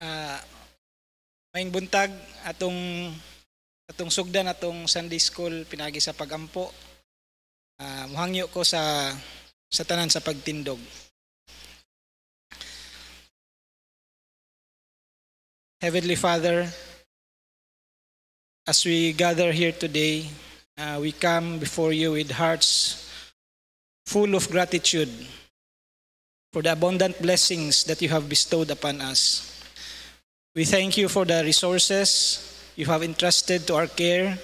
uh, maing buntag atong atong sugdan atong Sunday school pinagi sa pagampo. Uh, muhangyo ko sa sa tanan sa pagtindog. Heavenly Father, as we gather here today, uh, we come before you with hearts full of gratitude for the abundant blessings that you have bestowed upon us. We thank you for the resources you have entrusted to our care,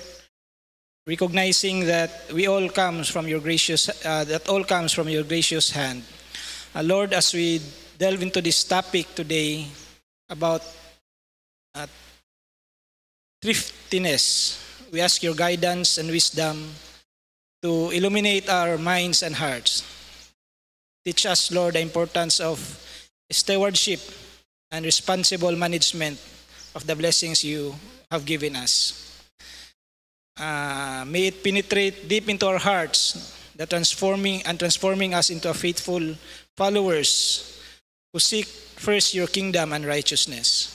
recognizing that we all comes from your gracious uh, that all comes from your gracious hand. Uh, Lord, as we delve into this topic today about uh, thriftiness, we ask your guidance and wisdom to illuminate our minds and hearts. Teach us, Lord, the importance of stewardship and responsible management of the blessings you have given us. Uh, may it penetrate deep into our hearts, the transforming and transforming us into a faithful followers who seek first your kingdom and righteousness.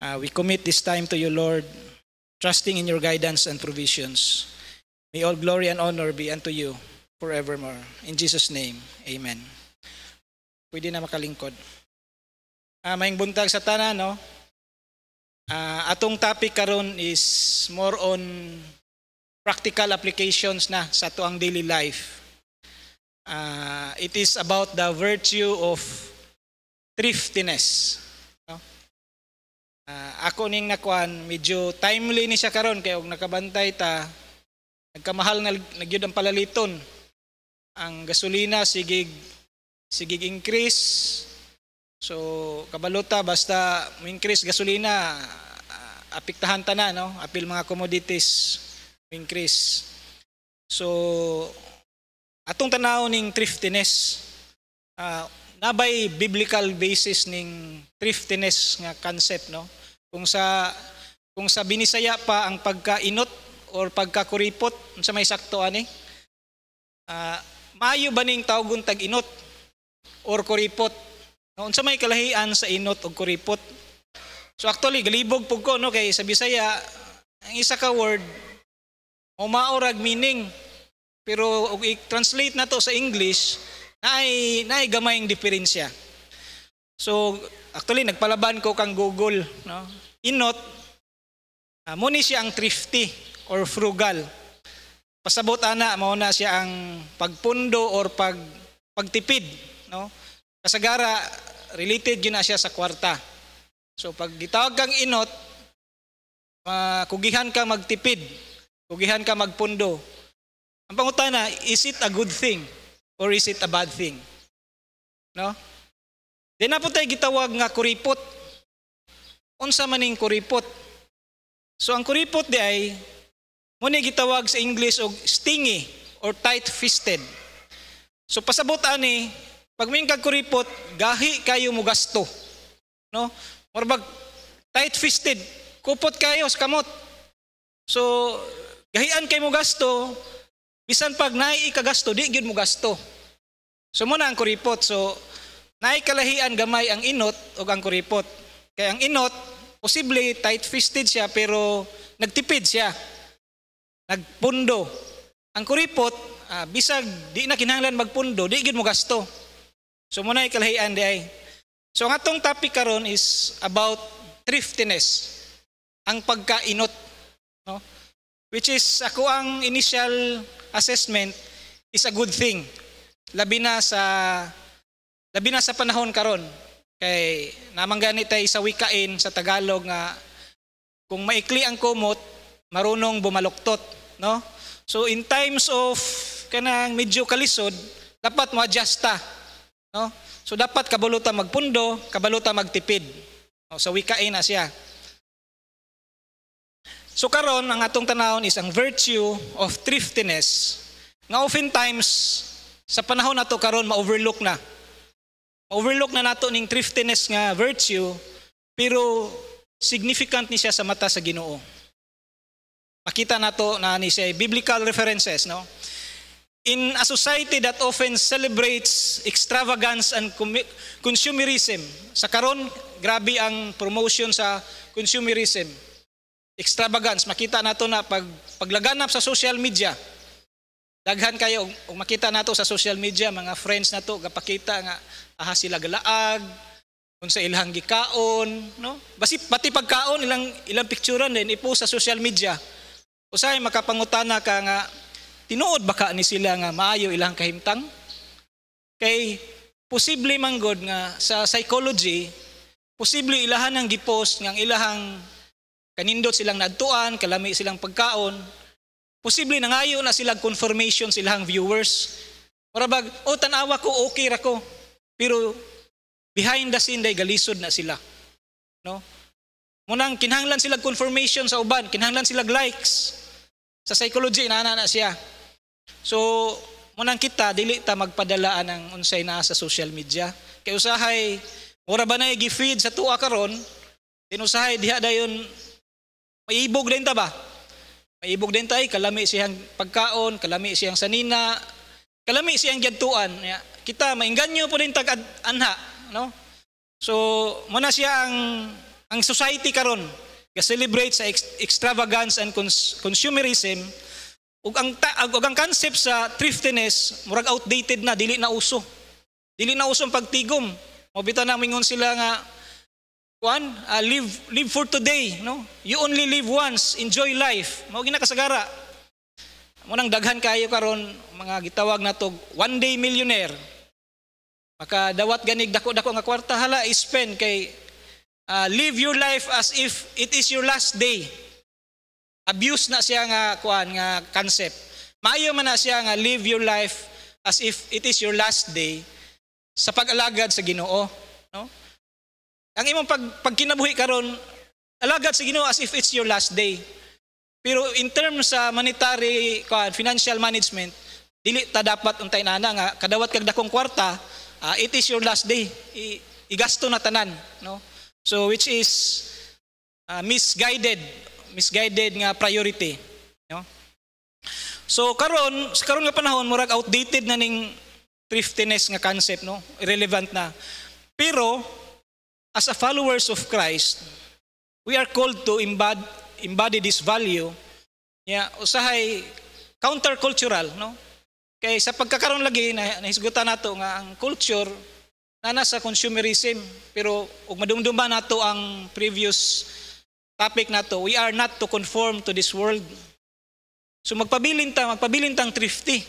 Uh, we commit this time to you, Lord, trusting in your guidance and provisions. May all glory and honor be unto you forevermore. In Jesus' name, Amen. Pwede na makalingkod. Uh, ah, maayong buntag sa tanan, no? Uh, atong topic karon is more on practical applications na sa tuang daily life. Uh, it is about the virtue of thriftiness. No? Uh, ako ning nakuan, medyo timely ni siya karon kay og nakabantay ta nagkamahal na nagyud ang palaliton. Ang gasolina sigig sigig increase So, kabalota, basta increase gasolina, ah, apiktahan ta na, no? Apil mga commodities, increase. So, atong tanaw ning thriftiness, uh, nabay biblical basis ning thriftiness nga concept, no? Kung sa kung sa binisaya pa ang pagkainot or pagkakuripot, sa may sakto ani, uh, maayo ba ning tawgon tag-inot or kuripot? Noon sa may kalahian sa inot o kuripot. So actually, galibog po ko, no? Kay sa Bisaya, ang isa ka word, umaurag meaning. Pero i-translate na to sa English, naay, naay gamayang diferensya. So, actually, nagpalaban ko kang Google. No? Inot, uh, ah, muni siya ang thrifty or frugal. Pasabot ana, mao siya ang pagpundo or pag pagtipid, no? Kasagara, related yun na siya sa kwarta. So pag gitawag kang inot, uh, kugihan ka magtipid, kugihan ka magpundo. Ang pangutana, is it a good thing or is it a bad thing? No? Then na po tayo gitawag nga kuripot. Unsa man maning kuripot? So ang kuripot di ay, muna gitawag sa English og stingy or tight-fisted. So pasabot ani, pag may kagkuripot, gahi kayo mo gasto. No? Murabag, tight-fisted, kupot kayo sa kamot. So, gahian kayo mo gasto, bisan pag nai ikagasto, di gyud mo gasto. So, muna ang kuripot. So, nai kalahian gamay ang inot o ang kuripot. Kaya ang inot, posible tight-fisted siya pero nagtipid siya. Nagpundo. Ang kuripot, ah, bisag di na kinahanglan magpundo, di gyud mo gasto. So muna ikalahian di ay. So ang atong topic karon is about thriftiness. Ang pagkainot, no? Which is ako ang initial assessment is a good thing. Labi na sa labi na sa panahon karon kay namang gani tay sa wikain sa Tagalog nga kung maikli ang kumot marunong bumaluktot, no? So in times of kanang medyo kalisod, dapat mo adjusta No? So dapat kabaluta magpundo, kabaluta magtipid. No? Oh, so, wikain na siya. So karon ang atong tanawon is ang virtue of thriftiness nga often times sa panahon nato karon ma-overlook na. Ma-overlook na nato ning thriftiness nga virtue pero significant ni siya sa mata sa Ginoo. Makita nato na ni siya biblical references no. In a society that often celebrates extravagance and consumerism, sa karon grabe ang promotion sa consumerism. Extravagance, makita nato na pag paglaganap sa social media. Daghan kayo og makita nato sa social media mga friends nato gapakita nga aha sila galaag, unsa ilang gikaon, no? Basi pati pagkaon ilang ilang picturean din ipo sa social media. Usay makapangutana ka nga tinuod baka ni sila nga maayo ilang kahimtang. Kay posible man god nga sa psychology posible ilahan ang gipost nga ilahang kanindot silang nadtuan, kalami silang pagkaon. Posible na ngayon na silang confirmation silang viewers. Para bag, o oh, tanawa ko, okay ra ko. Pero behind the scene, day galisod na sila. No? Munang kinahanglan silang confirmation sa uban, kinahanglan silang likes. Sa psychology, inaana na siya. So, munang kita, dili ta magpadalaan ang unsay naa sa social media. Kay usahay, mura ba na gi-feed sa tuwa karon, din usahay diha dayon maibog din ta ba? Maibog din tay kalami siyang pagkaon, kalami siyang sanina, kalami siyang gyadtuan. Kita mainganyo po din tag anha, no? So, muna siya ang ang society karon ga celebrate sa extravagance and cons- consumerism ug ang ug ang concept sa thriftiness murag outdated na dili na uso. Dili na uso ang pagtigom. Mabita na mingon sila nga one uh, ah, live live for today, no? You only live once, enjoy life. Mao gina kasagara. Mo nang daghan kayo karon mga gitawag nato one day millionaire. Maka dawat ganig dako-dako nga kwarta hala i-spend kay uh, live your life as if it is your last day. Abuse na siya nga kuan nga concept. Maayo man na siya nga live your life as if it is your last day sa pag-alagad sa Ginoo, no? Ang imong pag, pag kinabuhi karon, alagad sa Ginoo as if it's your last day. Pero in terms sa monetary kuan, financial management, dili ta dapat untay na nga kadawat kag dakong kwarta, uh, it is your last day. I, igasto na tanan, no? So which is uh, misguided misguided nga priority. No? So karon sa karon nga panahon murag outdated na ning thriftiness nga concept no, irrelevant na. Pero as a followers of Christ, we are called to embody, embody this value. Yeah, usahay countercultural no. Kay sa pagkakaroon lagi na nahisgutan nato nga ang culture na nasa consumerism pero ug madumduman nato ang previous topic na to, we are not to conform to this world. So magpabilintang, magpabilintang thrifty.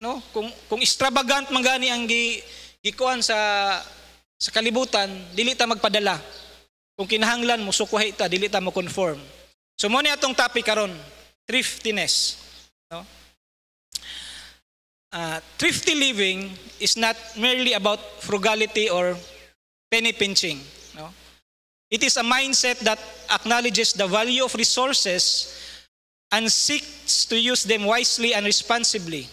No? Kung kung extravagant man gani ang gi, gikuan sa sa kalibutan, dili ta magpadala. Kung kinahanglan mo sukwahi ta, dili ta mo conform. So mo ni atong topic karon, thriftiness. No? Uh, thrifty living is not merely about frugality or penny pinching. It is a mindset that acknowledges the value of resources and seeks to use them wisely and responsibly.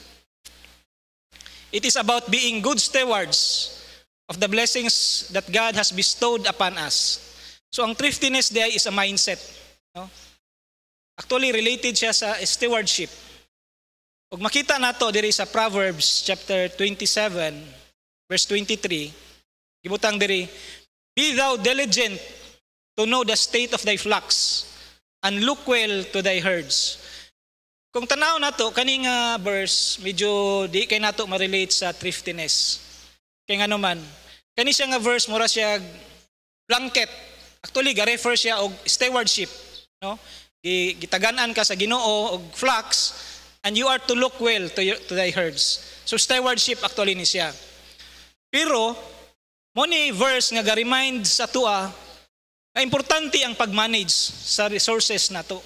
It is about being good stewards of the blessings that God has bestowed upon us. So ang thriftiness there is a mindset. No? Actually, related siya sa stewardship. Pag makita nato diri sa Proverbs chapter 27 verse 23, gibutang diri, "Be thou diligent to know the state of thy flocks, and look well to thy herds. Kung tanaw nato kaning uh, verse medyo di kay nato ma-relate sa thriftiness. Kay nga naman, kani siya nga verse mura siya blanket. Actually, ga-refer siya og stewardship, no? Gitaganan ka sa Ginoo og flocks and you are to look well to, your, to thy herds. So stewardship actually ni siya. Pero mo ni verse nga ga-remind sa tua nga ah, importante ang pag-manage sa resources na to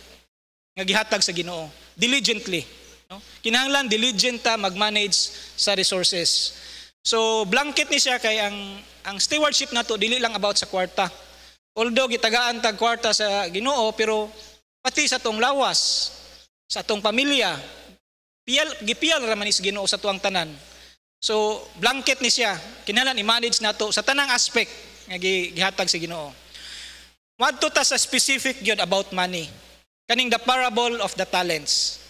nga gihatag sa Ginoo. Diligently, no? Kinahanglan diligent ta mag-manage sa resources. So blanket ni siya kay ang ang stewardship na to dili lang about sa kwarta. Although gitagaan tag kwarta sa Ginoo pero pati sa tong lawas, sa tong pamilya, piyal gipiyal ra man is Ginoo sa tuang tanan. So blanket ni siya, kinahanglan i-manage nato sa tanang aspect nga gihatag sa si Ginoo. What ta sa specific yun about money? Kaning the parable of the talents.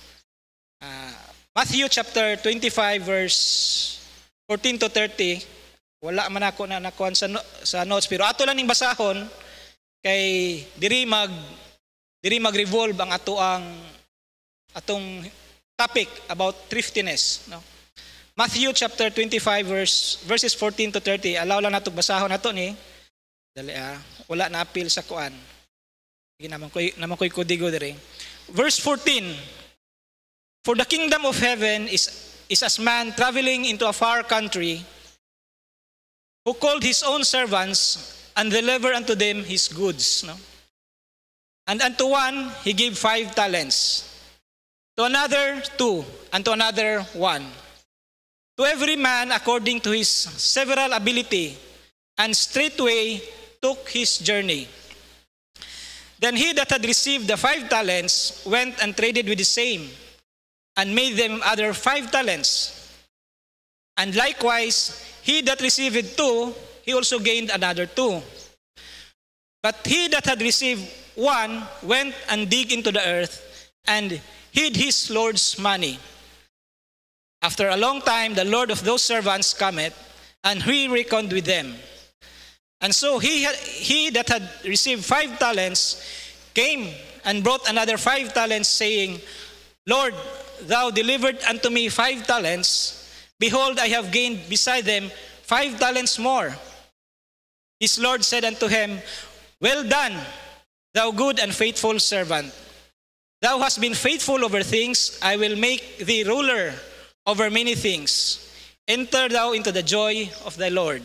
Uh, Matthew chapter 25 verse 14 to 30. Wala man ako na nakuha sa, no, sa notes pero ato lang ning basahon kay diri mag diri mag-revolve ang ato ang atong topic about thriftiness, no? Matthew chapter 25 verse verses 14 to 30. Alaw lang nato basahon ato ni. Eh. Dali ah. Wala na appeal sa kuan. Sige naman ko'y, naman ko'y kodigo diri. Verse 14. For the kingdom of heaven is, is as man traveling into a far country who called his own servants and delivered unto them his goods. No? And unto one, he gave five talents. To another, two. And to another, one. To every man according to his several ability. And straightway took his journey. Then he that had received the five talents went and traded with the same, and made them other five talents. And likewise, he that received two, he also gained another two. But he that had received one went and dig into the earth and hid his Lord's money. After a long time, the Lord of those servants cometh, and he reckoned with them. And so he, had, he that had received five talents came and brought another five talents, saying, Lord, thou delivered unto me five talents. Behold, I have gained beside them five talents more. His Lord said unto him, Well done, thou good and faithful servant. Thou hast been faithful over things, I will make thee ruler over many things. Enter thou into the joy of thy Lord.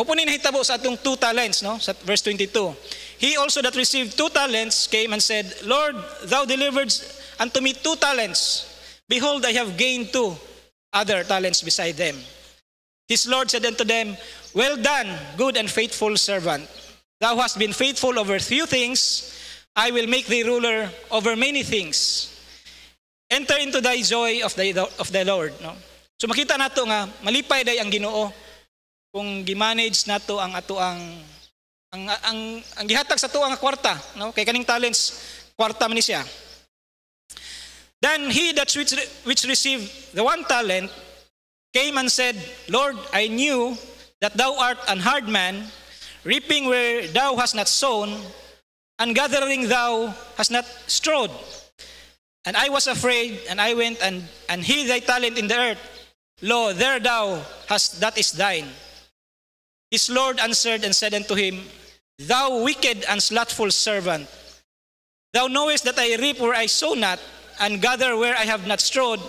Mupunin hitabo sa atong two talents, no? Sa verse 22. He also that received two talents came and said, Lord, thou delivered unto me two talents. Behold, I have gained two other talents beside them. His Lord said unto them, Well done, good and faithful servant. Thou hast been faithful over few things. I will make thee ruler over many things. Enter into thy joy of the, of the Lord. No? So makita nato nga, malipay day ang ginoo kung gi-manage nato ang ato ang ang ang, ang gihatag sa to ang kwarta no kay kaning talents kwarta man siya then he that which, which received the one talent came and said lord i knew that thou art an hard man reaping where thou hast not sown and gathering thou hast not strawed and i was afraid and i went and and hid thy talent in the earth lo there thou hast that is thine His Lord answered and said unto him, Thou wicked and slothful servant, thou knowest that I reap where I sow not, and gather where I have not strowed.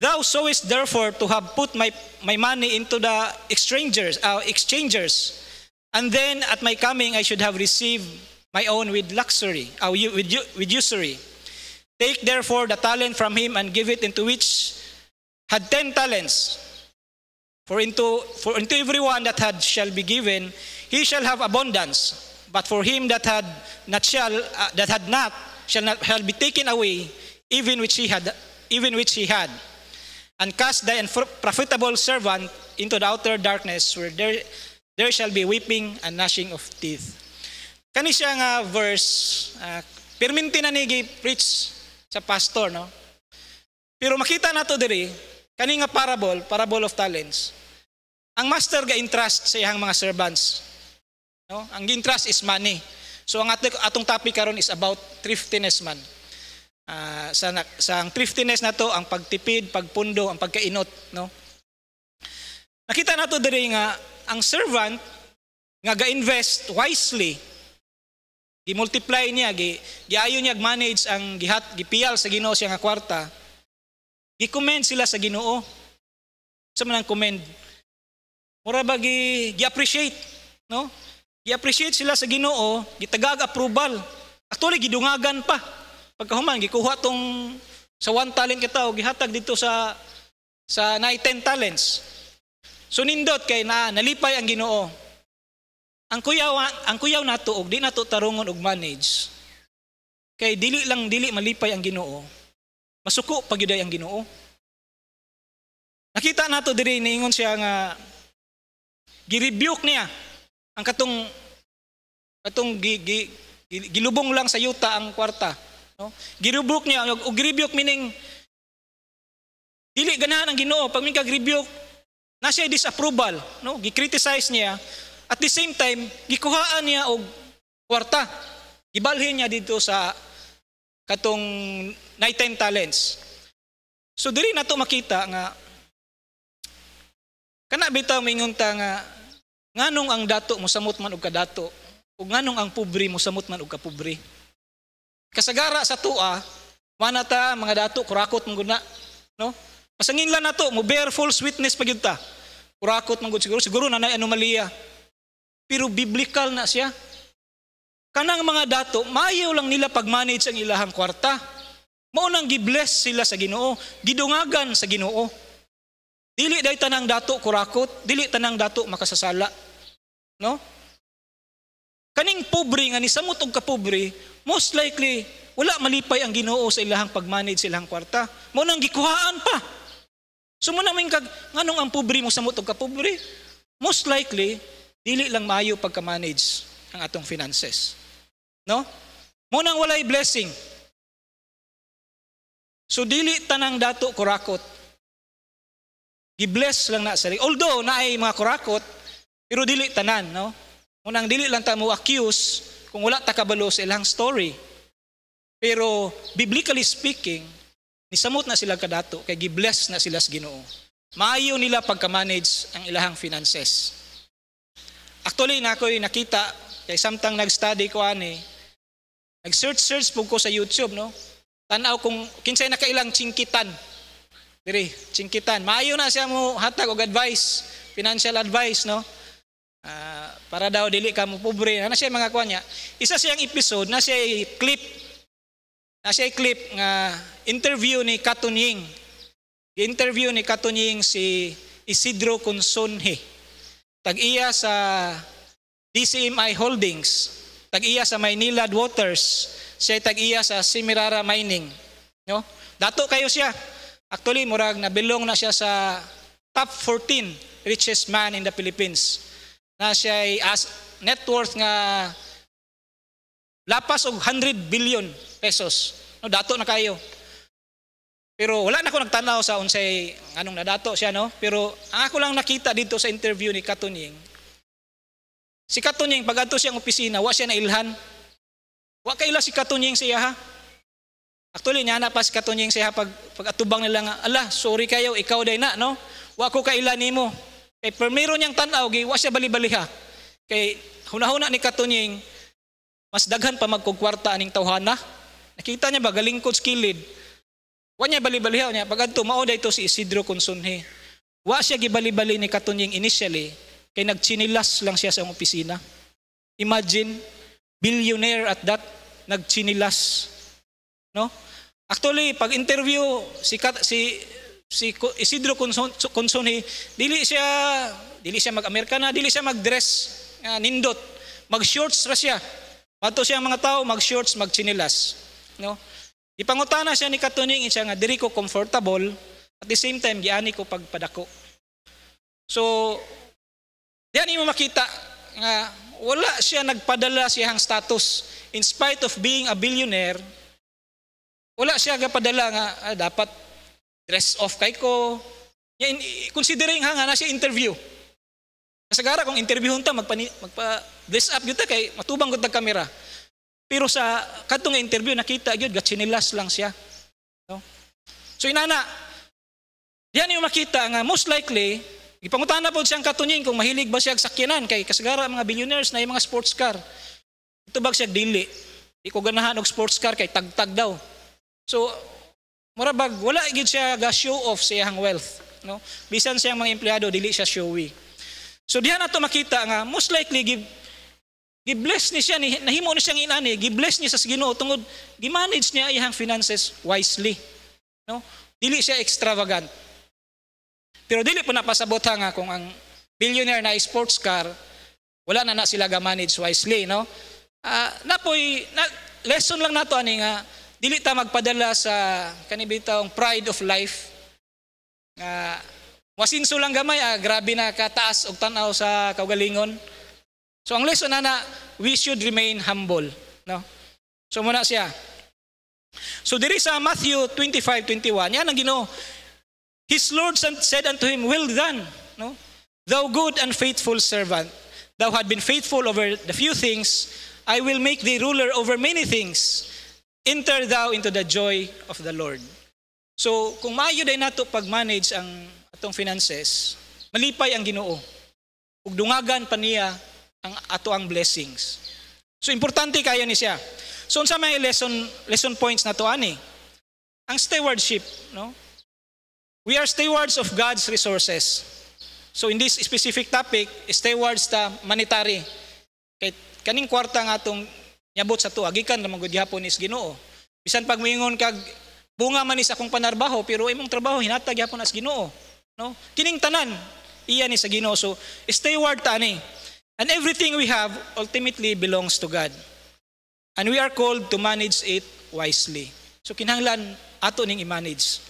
Thou sowest therefore to have put my, my money into the exchangers, uh, exchangers, and then at my coming I should have received my own with luxury, uh, with, with usury. Take therefore the talent from him and give it into which had ten talents. For into, for into everyone that had shall be given, he shall have abundance. But for him that had not shall uh, that had not shall not shall be taken away even which he had even which he had. And cast the unprofitable servant into the outer darkness where there there shall be weeping and gnashing of teeth. Kani siya nga verse, uh, pirminti na ni preach sa pastor, no? Pero makita na to diri, Kani nga parable, parable of talents. Ang master ga entrust sa iyang mga servants. No? Ang entrust is money. So ang at- atong topic karon is about thriftiness man. Uh, sa, sa ang thriftiness na to, ang pagtipid, pagpundo, ang pagkainot, no? Nakita nato diri nga ang servant nga ga-invest wisely gi-multiply niya gi giayo niya manage ang gihat gipiyal sa Ginoo siya kwarta Gi-commend sila sa Ginoo. Sa man ang commend. Mura ba gi gi-appreciate, no? Gi-appreciate sila sa Ginoo, gitagag approval. Actually gidungagan pa. Pagkahuman gikuha tong sa one talent kita o gihatag dito sa sa na 10 talents. So nindot kay na nalipay ang Ginoo. Ang kuyaw ang kuyaw nato og di nato tarungon og manage. Kay dili lang dili malipay ang Ginoo Masuko pagyuday ang Ginoo. Nakita nato diri niingon siya nga girebuke niya ang katong katong gi, gi, gilubong lang sa yuta ang kwarta. No? Girebuke niya og rebuke meaning dili ganahan ang Ginoo pag may kag-rebuke na siya disapproval, no? Gi-criticize niya at the same time gikuhaan niya og kwarta. Gibalhin niya dito sa katong nighttime talents. So diri nato makita nga kana bitaw mingunta nga nganong ang dato mo samot man og kadato ug nganong ang pobre mo samot man og kapobre. Kasagara sa tua mana ta mga dato kurakot man guna no? Masanginlan na to mo bear false witness pagyud ta. Kurakot man gud siguro siguro na nay anomalia. Pero biblical na siya kanang mga dato maayo lang nila pag-manage ang ilahang kwarta. Mao nang gibless sila sa Ginoo, gidungagan sa Ginoo. Dili day tanang dato kurakot, dili tanang dato makasasala. No? Kaning pobre nga ni samutog ka pobre, most likely wala malipay ang Ginoo sa ilahang pag-manage sa ilahang kwarta. Mao nang gikuhaan pa. So mo namin kag nganong ang pobre mo samutog ka pobre? Most likely dili lang maayo pagka-manage ang atong finances. No? Munang walay blessing. So dili tanang dato kurakot. Gibless lang na sari. Although naay mga kurakot, pero dili tanan, no? Munang dili lang ta mo accuse kung wala ta kabalo sa ilang story. Pero biblically speaking, nisamot na sila kadato kay gibless na sila sa Ginoo. Maayo nila pagka-manage ang ilahang finances. Actually, na ako'y nakita Kay samtang nag-study ko ani, nag-search-search po ko sa YouTube, no? Tanaw kung kinsay nakailang chingkitan. Diri, chingkitan. Maayo na siya mo hatag og advice, financial advice, no? Uh, para daw dili ka mo pobre na ano siya mga kuha niya isa siyang episode na siya clip na siya clip nga interview ni Katunying interview ni Katunying si Isidro Consonhe tag iya sa DCMI Holdings, tag-iya sa Maynila Waters, siya tag-iya sa Simirara Mining. No? Dato kayo siya. Actually, murag nabilong na siya sa top 14 richest man in the Philippines. Na siya ay as net worth nga lapas og 100 billion pesos. No, dato na kayo. Pero wala na ako nagtanaw sa unsay anong na dato siya no, pero ang ako lang nakita dito sa interview ni Katunying Si katunying, pag ato siyang opisina, wa siya nailhan. Wa kayla si katunying siya ha. Actually, niya na pa si katunying siya pag, pag atubang nila nga, ala, sorry kayo, ikaw day na, no? Wa ko kaila nimo. Kay permiro niyang tanaw, gi, wa siya balibaliha. Kay hunahuna ni katunying, mas daghan pa magkukwarta aning tawhana. Nakita niya ba, galing galingkod skilid. Wa niya balibaliha niya. Pag adto, mao day to si Isidro Consunhe. Wa siya gibalibali ni katunying initially. Kaya nagchinilas lang siya sa opisina. Imagine, billionaire at that, nagchinilas. No? Actually, pag interview si si si Isidro Conson, Consoni, dili siya dili siya mag na, dili siya mag-dress uh, nindot. Mag-shorts ra siya. Mato siya mga tao mag-shorts, mag-chinilas. No? Ipangutana siya ni katuning siya nga diri ko comfortable at the same time giani ko pagpadako. So Diyan mo makita nga wala siya nagpadala siyang status. In spite of being a billionaire, wala siya nagpadala nga ah, dapat dress off kay ko. Yan, considering ha nga na siya interview. Kasagara kung interview hunta, magpa magpa dress up gyud ta kay matubang gud ta kamera. Pero sa katong interview nakita gyud gatsinilas lang siya. No? So inana, yan yung makita nga most likely Ipangutana po siyang katunyin kung mahilig ba siya sakyanan kay kasagara mga billionaires na yung mga sports car. Ito bag siya dili. Di ko ganahan og sports car kay tagtag daw. So mura bag wala gid siya ga show off sa iyang wealth, no? Bisan sa mga empleyado dili siya showy. So diha nato makita nga most likely give Gibless ni siya, ni, nahimo ni siyang inani, gibless niya sa Ginoo tungod gimanage niya iyang finances wisely. No? Dili siya extravagant. Pero dili po napasabot nga kung ang billionaire na sports car, wala na na sila ga-manage wisely, no? Uh, ah, napoy, na, lesson lang nato ani nga, dili ta magpadala sa kanibitawng pride of life. Nga, uh, wasinso lang gamay, ah, grabe na kataas og tanaw sa kaugalingon. So ang lesson na na, we should remain humble. No? So muna siya. So diri sa Matthew 25:21, yan ang Ginoo His Lord said unto him, Well done, no? thou good and faithful servant. Thou had been faithful over the few things, I will make thee ruler over many things. Enter thou into the joy of the Lord. So, kung maayo din nato pag-manage ang atong finances, malipay ang ginoo. Ug dungagan pa niya ang ato ang blessings. So, importante kaya ni siya. So, unsa may lesson lesson points na to ani? Ang stewardship, no? We are stewards of God's resources. So in this specific topic, stewards ta monetary. Kay kaning kwarta nga atong nyabot sa tuwa gikan ra magud gihapon is Ginoo. Bisan pag moingon kag bunga man is akong panarbaho pero imong trabaho hinatag gihapon as Ginoo. No? Kining tanan iya ni sa Ginoo. So steward ta ani. And everything we have ultimately belongs to God. And we are called to manage it wisely. So kinahanglan ato ning i-manage.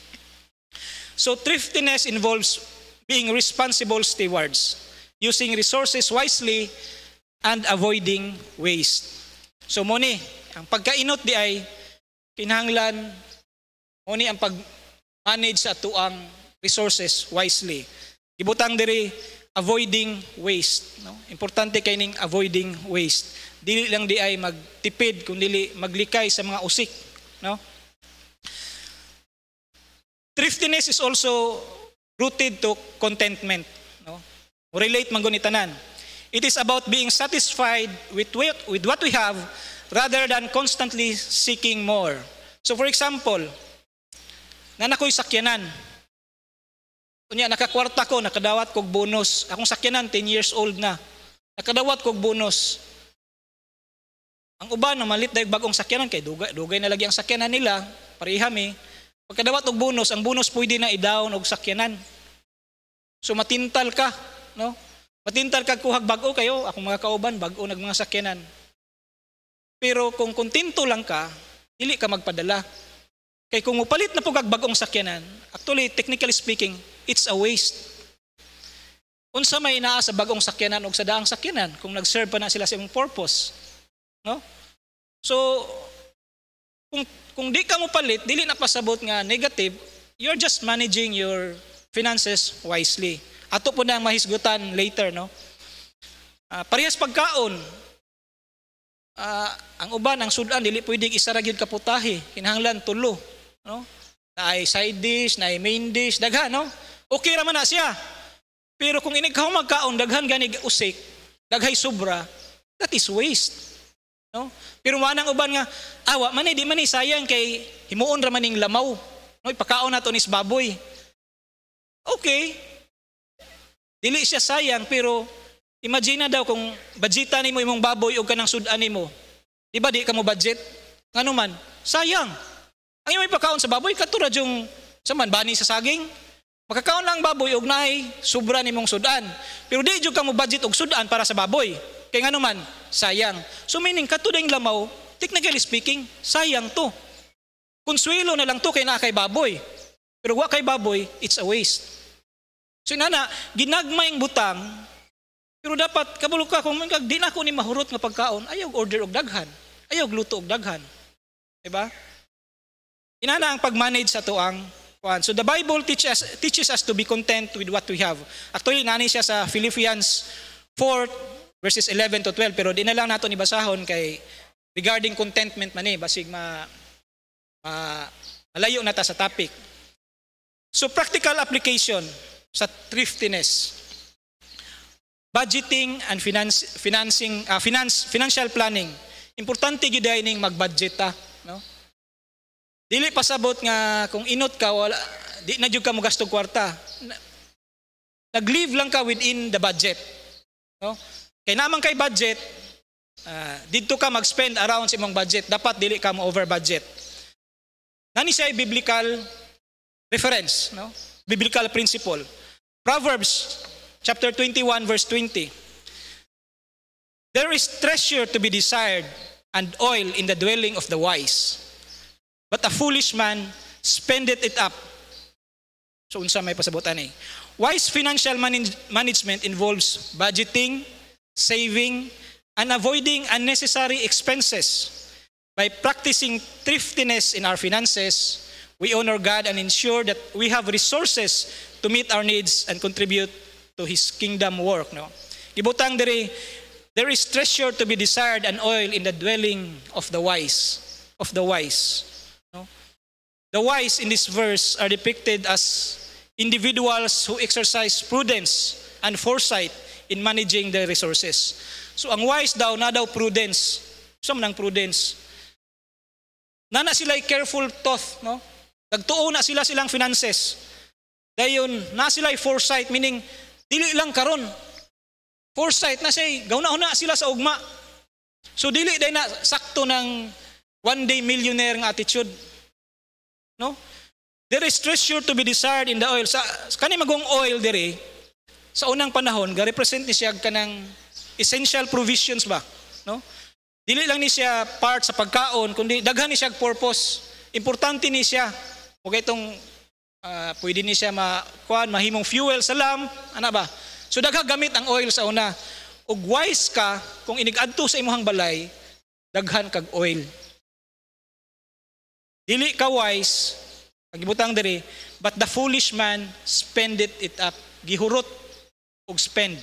So thriftiness involves being responsible stewards, using resources wisely, and avoiding waste. So money, ang pagkainot di ay kinahanglan money ang pag-manage sa tuang resources wisely. Gibutang diri avoiding waste. No? Importante kay ning avoiding waste. Dili lang di ay magtipid, kundi maglikay sa mga usik. No? Thriftiness is also rooted to contentment. No? Relate man tanan. It is about being satisfied with, with what we have rather than constantly seeking more. So for example, nanakoy sakyanan. Kunya, nakakwarta ko, nakadawat kog bonus. Akong sakyanan, 10 years old na. Nakadawat kog bonus. Ang uban, namalit dahil bagong sakyanan, kay dugay, dugay na lagi ang sakyanan nila, parihami. Eh Pagkadawat og bonus, ang bonus pwede na i-down og sakyanan. So matintal ka, no? Matintal ka kuhag bag-o kayo, akong mga kauban bag-o nag mga sakyanan. Pero kung kontento lang ka, dili ka magpadala. Kay kung upalit na pugag bagong sakyanan, actually technically speaking, it's a waste. Unsa may inaa sa bagong sakyanan o sa daang sakyanan kung nag-serve pa na sila sa imong purpose. No? So, kung, kung di ka mo palit, dili na pasabot nga negative, you're just managing your finances wisely. Ato po na ang mahisgutan later, no? Uh, parehas pagkaon. Uh, ang uban, ang sudan, dili pwede isaragyod kaputahi. Kinahanglan tulo. No? Na ay side dish, na ay main dish, daghan, no? Okay raman na siya. Pero kung inigkaw magkaon, daghan ganig usik, daghay sobra, that is waste. No? Pero manang uban nga, awa man di man sayang kay himuon ra maning lamaw. No, ipakaon nato ni baboy. Okay. Dili siya sayang pero imagine na daw kung budgetan nimo imong baboy og kanang sud nimo. Di ba di ka mo budget? Ngano man, sayang. Ang imong ipakaon sa baboy katura yung sa man bani sa saging, Pagkakaon lang baboy og naay sobra nimong sudan. Pero di jud ka mo budget og sudan para sa baboy. Kay ngano man, sayang. So meaning katudeng lamaw, technically speaking, sayang to. Konsuelo na lang to kay naa kay baboy. Pero wa kay baboy, it's a waste. So inana, ginagmayng butang pero dapat kabalo ka kung kag di na ko ni mahurot nga pagkaon, ayaw order og daghan. Ayaw luto og daghan. Diba? Inana ang pag-manage sa tuang 1. So the Bible teaches, teaches us to be content with what we have. Actually, nani siya sa Philippians 4 verses 11 to 12 pero di na lang nato ibasahon kay regarding contentment man eh basig ma, ma malayo na ta sa topic. So practical application sa thriftiness. Budgeting and finance, financing uh, finance financial planning. Importante gyud ning mag-budget ta, no? Dili pasabot nga kung inot ka wala di na jud ka mo gasto kwarta. Nag-live lang ka within the budget. No? Kay naman kay budget, uh, didto ka mag-spend around sa imong budget. Dapat dili ka mo over budget. Nani siya biblical reference, no? Biblical principle. Proverbs chapter 21 verse 20. There is treasure to be desired and oil in the dwelling of the wise. But a foolish man spendeth it up. So unsa may pasabutan eh. Wise financial manage- management involves budgeting, saving, and avoiding unnecessary expenses. By practicing thriftiness in our finances, we honor God and ensure that we have resources to meet our needs and contribute to His kingdom work. No? Gibutang diri, there is treasure to be desired and oil in the dwelling of the wise. Of the wise. No? The wise in this verse are depicted as individuals who exercise prudence and foresight in managing their resources. So ang wise daw na daw prudence. Sa man ang prudence. Na sila ay careful thought, no? Nagtuo na sila silang finances. Dayon na sila ay foresight meaning dili lang karon. Foresight na say gaw una sila sa ugma. So dili day na sakto nang One day millionaire ang attitude. No? There is treasure to be desired in the oil. Sa kani magong oil dire sa unang panahon ga represent ni siya kanang essential provisions ba, no? Dili lang ni siya part sa pagkaon kundi daghan ni siya purpose. Importante ni siya. Ug itong uh, pwede ni siya ma kuan mahimong fuel sa lamp, ana ba? So dagha gamit ang oil sa una. Ug wise ka kung inigadto sa imong balay, daghan kag oil. Dili ka wise, pagibutang diri, but the foolish man spendeth it up, gihurot og spend.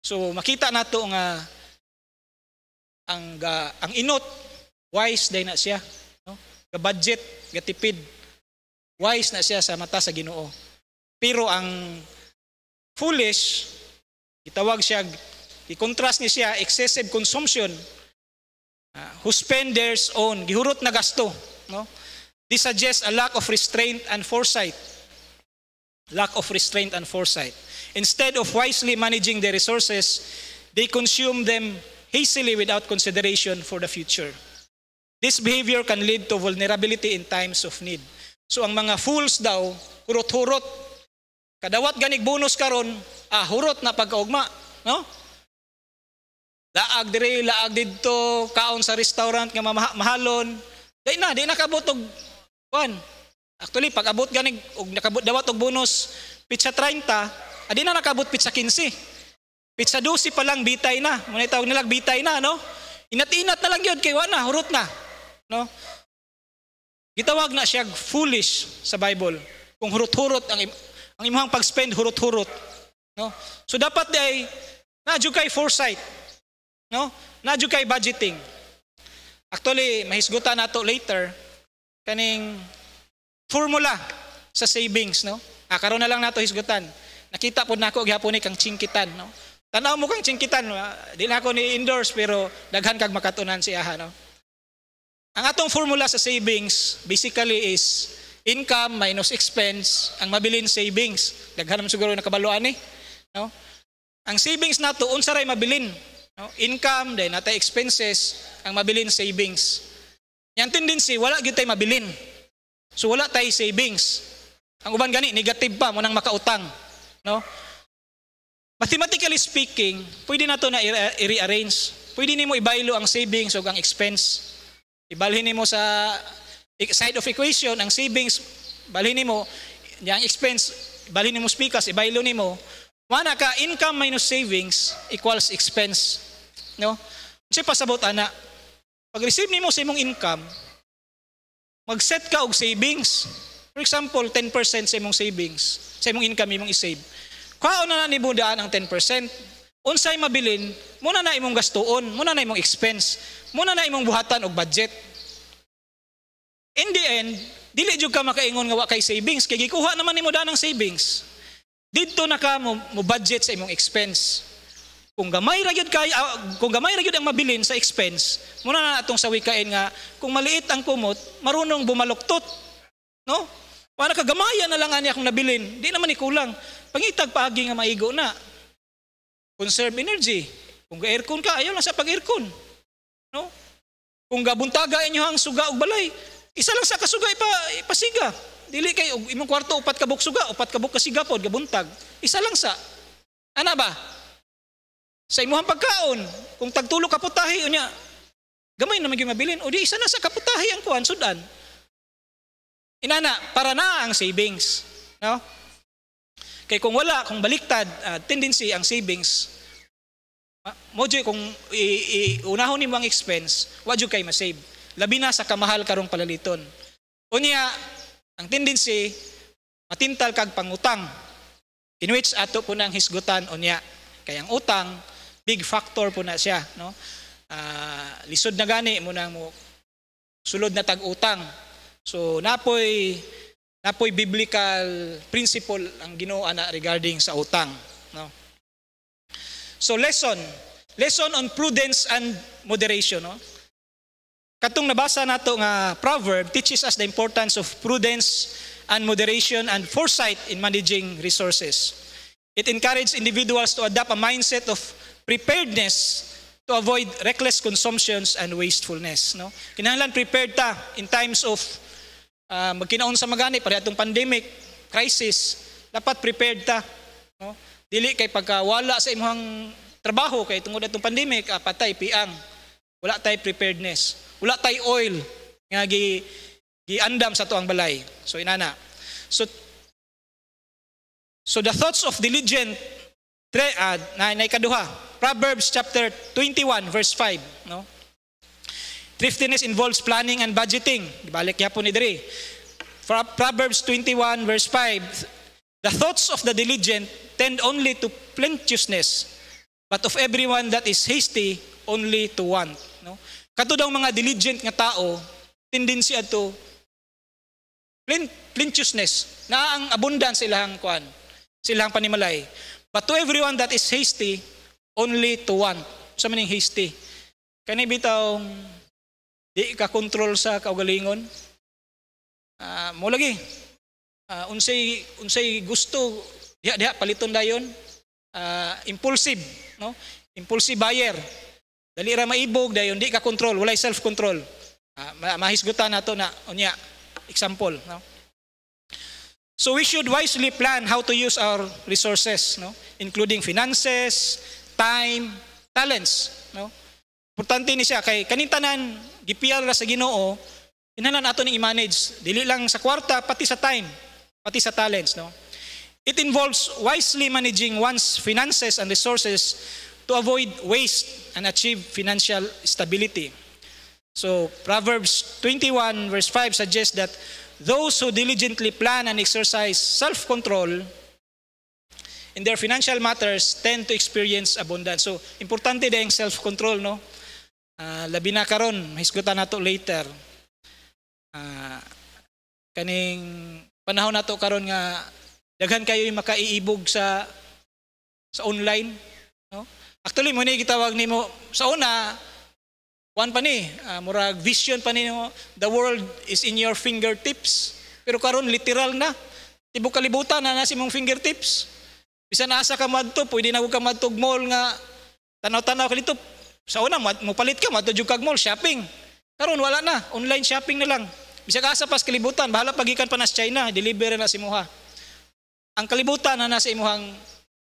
So makita nato nga ang ga, ang inot wise day na siya, no? Ga budget, ga tipid. Wise na siya sa mata sa Ginoo. Pero ang foolish gitawag siya i-contrast ni siya excessive consumption Uh, who spend their own. Gihurot na gasto. No? This suggests a lack of restraint and foresight. Lack of restraint and foresight. Instead of wisely managing their resources, they consume them hastily without consideration for the future. This behavior can lead to vulnerability in times of need. So ang mga fools daw, hurot-hurot. Kadawat ganig bonus karon, ah, hurot na pagkaugma. No? Laag diri, laag didto, kaon sa restaurant nga mamahalon Dai na, di nakabot og kwan. Actually, pag abot ganig og nakabot dawat og bonus pizza 30, adi ah, na nakabot pizza 15. Pizza 12 pa lang bitay na. Muna tawag nilag bitay na, no? Inat-inat na lang yun kay wala na, hurot na. No? Gitawag na siya foolish sa Bible. Kung hurot-hurot ang ang imong pag-spend hurot-hurot. No? So dapat di na jud kay foresight. No? Nadyo kay budgeting. Actually, mahisgutan nato later kaning formula sa savings, no? Ah, karon na lang nato hisgutan. Nakita po nako na gihapon ni kang chingkitan, no? Tanaw mo kang chingkitan, no? di na ako ni-endorse pero daghan kag makatunan siya, no? Ang atong formula sa savings basically is income minus expense ang mabilin savings daghan mo siguro nakabaluan ni eh. no ang savings nato unsa ray mabilin No? Income, then natay expenses, ang mabilin savings. Yang tendency, wala gyud tay mabilin. So wala tay savings. Ang uban gani negative pa mo nang makautang, no? Mathematically speaking, pwede nato na i-rearrange. Pwede nimo ibaylo ang savings ug ang expense. Ibalhin nimo sa e-, side of equation ang savings balhin nimo, yang expense balhin nimo speakers ibaylo nimo Mana ka income minus savings equals expense. No? Kasi pasabot ana, pag receive nimo sa imong income, mag-set ka og savings. For example, 10% sa imong savings, sa imong income imong i-save. Kaon na na ni Budaan ang 10%. Unsay mabilin, muna na imong gastuon, muna na imong expense, muna na imong buhatan og budget. In the end, dili jud ka makaingon nga wa kay savings kay gikuha naman nimo daan ang savings. Dito na ka mo, mo budget sa imong expense. Kung gamay ra gyud kay uh, kung gamay ra gyud ang mabilin sa expense, muna na atong sa wikain nga kung maliit ang kumot, marunong bumaluktot. No? Para kagamayan na lang ani akong nabilin, di naman ni kulang. Pangitag paagi nga maigo na. Conserve energy. Kung ga-aircon ka, ayaw lang sa pag-aircon. No? Kung gabuntaga inyo ang suga og balay, isa lang sa kasuga ipa, ipasiga dili kay og imong kwarto upat ka buksuga, upat ka buk kasigapod, gabuntag. Isa lang sa. Ana ba? Sa imuhang pagkaon, kung tagtulo ka putahi unya, gamay na magyud mabilin o di isa na sa kaputahi ang kuan sudan. Inana, para na ang savings, no? Kay kung wala, kung baliktad uh, tendency ang savings, Mojoy, kung iunahon ni mo ang expense, wadyo kay masave. Labi na sa kamahal karong palaliton. Unya, ang tendency matintal kag pangutang in which ato po nang hisgutan unya kay ang utang big factor po na siya no uh, lisod na gani mo nang mo sulod na tag utang so napoy napoy biblical principle ang Ginoo ana regarding sa utang no so lesson lesson on prudence and moderation no Katong nabasa nato nga proverb teaches us the importance of prudence and moderation and foresight in managing resources. It encourages individuals to adopt a mindset of preparedness to avoid reckless consumptions and wastefulness. No? Kinahanglan prepared ta in times of uh, magkinaon sa magani, para itong pandemic, crisis, dapat prepared ta. No? Dili kay pagkawala sa imong trabaho kay tungod atong pandemic, ah, patay, piang wala tay preparedness. Wala tay oil nga gi giandam sa tuang balay. So inana. So So the thoughts of diligent triad ah, na nay kaduha. Proverbs chapter 21 verse 5, no? Thriftiness involves planning and budgeting. Balik ya po ni Dre. Proverbs 21 verse 5, The thoughts of the diligent tend only to plenteousness, but of everyone that is hasty, only to want. No? Kato daw mga diligent nga tao, tendency ato, plin, plenteousness, na ang abundance ilang kuan, silang panimalay. But to everyone that is hasty, only to want. Sa maning hasty. Kani bitaw di ka control sa kaugalingon. Uh, mo lagi. Uh, unsay unsay gusto diha diha paliton dayon. Uh, impulsive, no? Impulsive buyer. Dali ra maibog dayon di ka control, walay self-control. Uh, mahisgutan nato na unya example, no? So we should wisely plan how to use our resources, no? Including finances, time, talents, no? Importante ni siya kay kaning tanan gipial ra sa Ginoo, inanan ato ni i-manage dili lang sa kwarta pati sa time, pati sa talents, no? It involves wisely managing one's finances and resources to avoid waste and achieve financial stability. So Proverbs 21 verse 5 suggests that those who diligently plan and exercise self-control in their financial matters tend to experience abundance. So importante din ang self-control, no? Uh, labi na karon, mahisgutan nato later. Uh, kaning panahon nato karon nga daghan kayo yung makaiibog sa sa online, no? Actually, muna gitawag nimo sa una, one pa ni, uh, murag vision pa nimo, the world is in your fingertips. Pero karon literal na. Tibok kalibutan na nasa imong fingertips. Bisan asa ka madto, pwede na ka madtog mall nga tanaw-tanaw ka dito. Sa una, mupalit ka, madtog kag mall, shopping. Karon wala na, online shopping na lang. Bisa ka asa pas kalibutan, bahala pagikan pa na sa China, delivery na si Muha. Ang kalibutan na nasa imuhang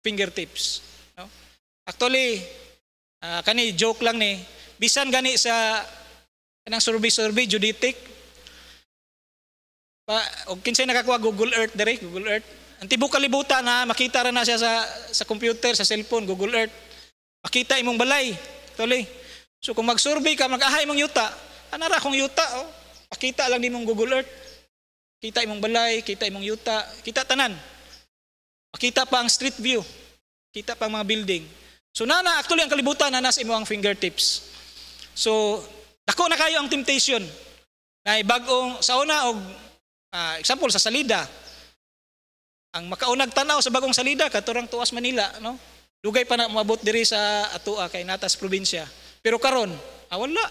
fingertips. Actually, uh, kani joke lang ni. Bisan gani sa kanang survey-survey Juditic. Pa og kinsay nakakuha Google Earth dere, Google Earth. Ang tibok kalibutan na makita ra na siya sa sa computer, sa cellphone, Google Earth. Makita imong balay. Actually. So kung mag-survey ka, mag-ahay imong yuta. Anara kong yuta oh. Pakita lang nimong Google Earth. Kita imong balay, kita imong yuta, kita tanan. Makita pa ang street view. Kita pa ang mga building. So nana, actually ang kalibutan na nasa imo ang fingertips. So dako na kayo ang temptation. Na bagong sa una og uh, ah, example sa salida. Ang makaunag tanaw sa bagong salida katurang tuas Manila, no? Dugay pa na moabot diri sa Atua kay natas probinsya. Pero karon, ah, wala.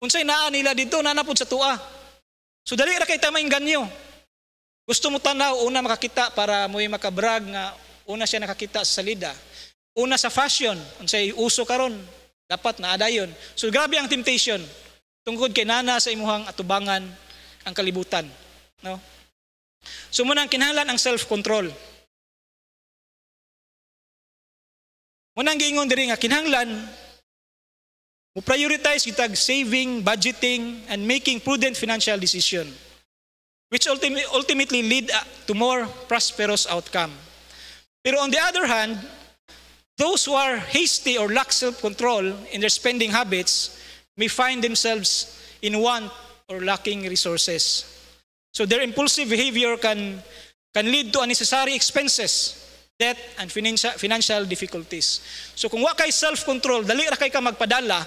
Unsay naa nila dito nanapod sa Tua. So dali ra kay tamayng ganyo. Gusto mo tanaw una makakita para mo'y makabrag nga una siya nakakita sa salida. Una sa fashion, unsay uso karon, dapat na adayon. So grabe ang temptation tungkod kay nana sa imuhang atubangan ang kalibutan, no? So muna ang kinahanglan ang self-control. Muna ang giingon diri nga kinahanglan mo prioritize kitag saving, budgeting and making prudent financial decision which ultimately lead to more prosperous outcome. Pero on the other hand, Those who are hasty or lack self control in their spending habits may find themselves in want or lacking resources. So their impulsive behavior can, can lead to unnecessary expenses, debt, and financial, financial difficulties. So kung wa kay self-control, dali ra kay ka magpadala,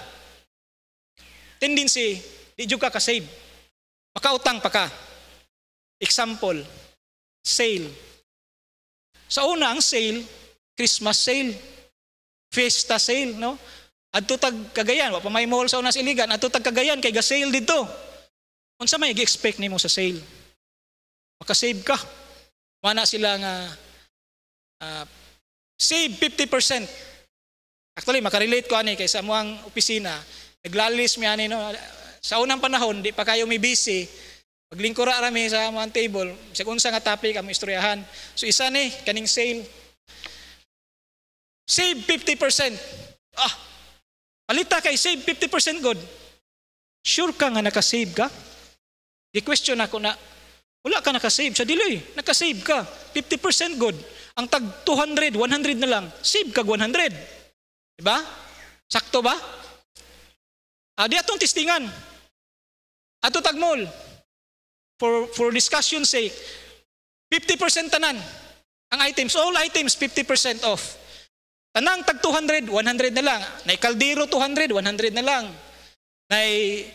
tendency, di ka ka-save. Makautang pa ka. Example, sale. Sa una, ang sale, Christmas sale. Fiesta sale, no? Adto tag kagayan, wa pa may mall sa unas iligan, adto tag kagayan, kay ga-sale didto. Unsa may gi-expect nimo sa sale? Maka-save ka. Mana sila nga uh, save 50%. Actually, makarelate ko ani kay sa among opisina, naglalis mi ani no. Sa unang panahon, di pa kayo mi busy. Paglingkura rami sa among table, sa unsa nga topic ang istoryahan. So isa ni kaning sale Save 50%. Ah, palita kay save 50% God. Sure ka nga nakasave ka? I-question ako na, wala ka nakasave sa dili. Nakasave ka. 50% God. Ang tag 200, 100 na lang. Save ka 100. Diba? Sakto ba? Ah, di atong testingan. Ato tagmol. For, for discussion sake, 50% tanan. Ang items, all items, 50% off. Tanang tag 200, 100 na lang. Nay kaldero 200, 100 na lang. Nay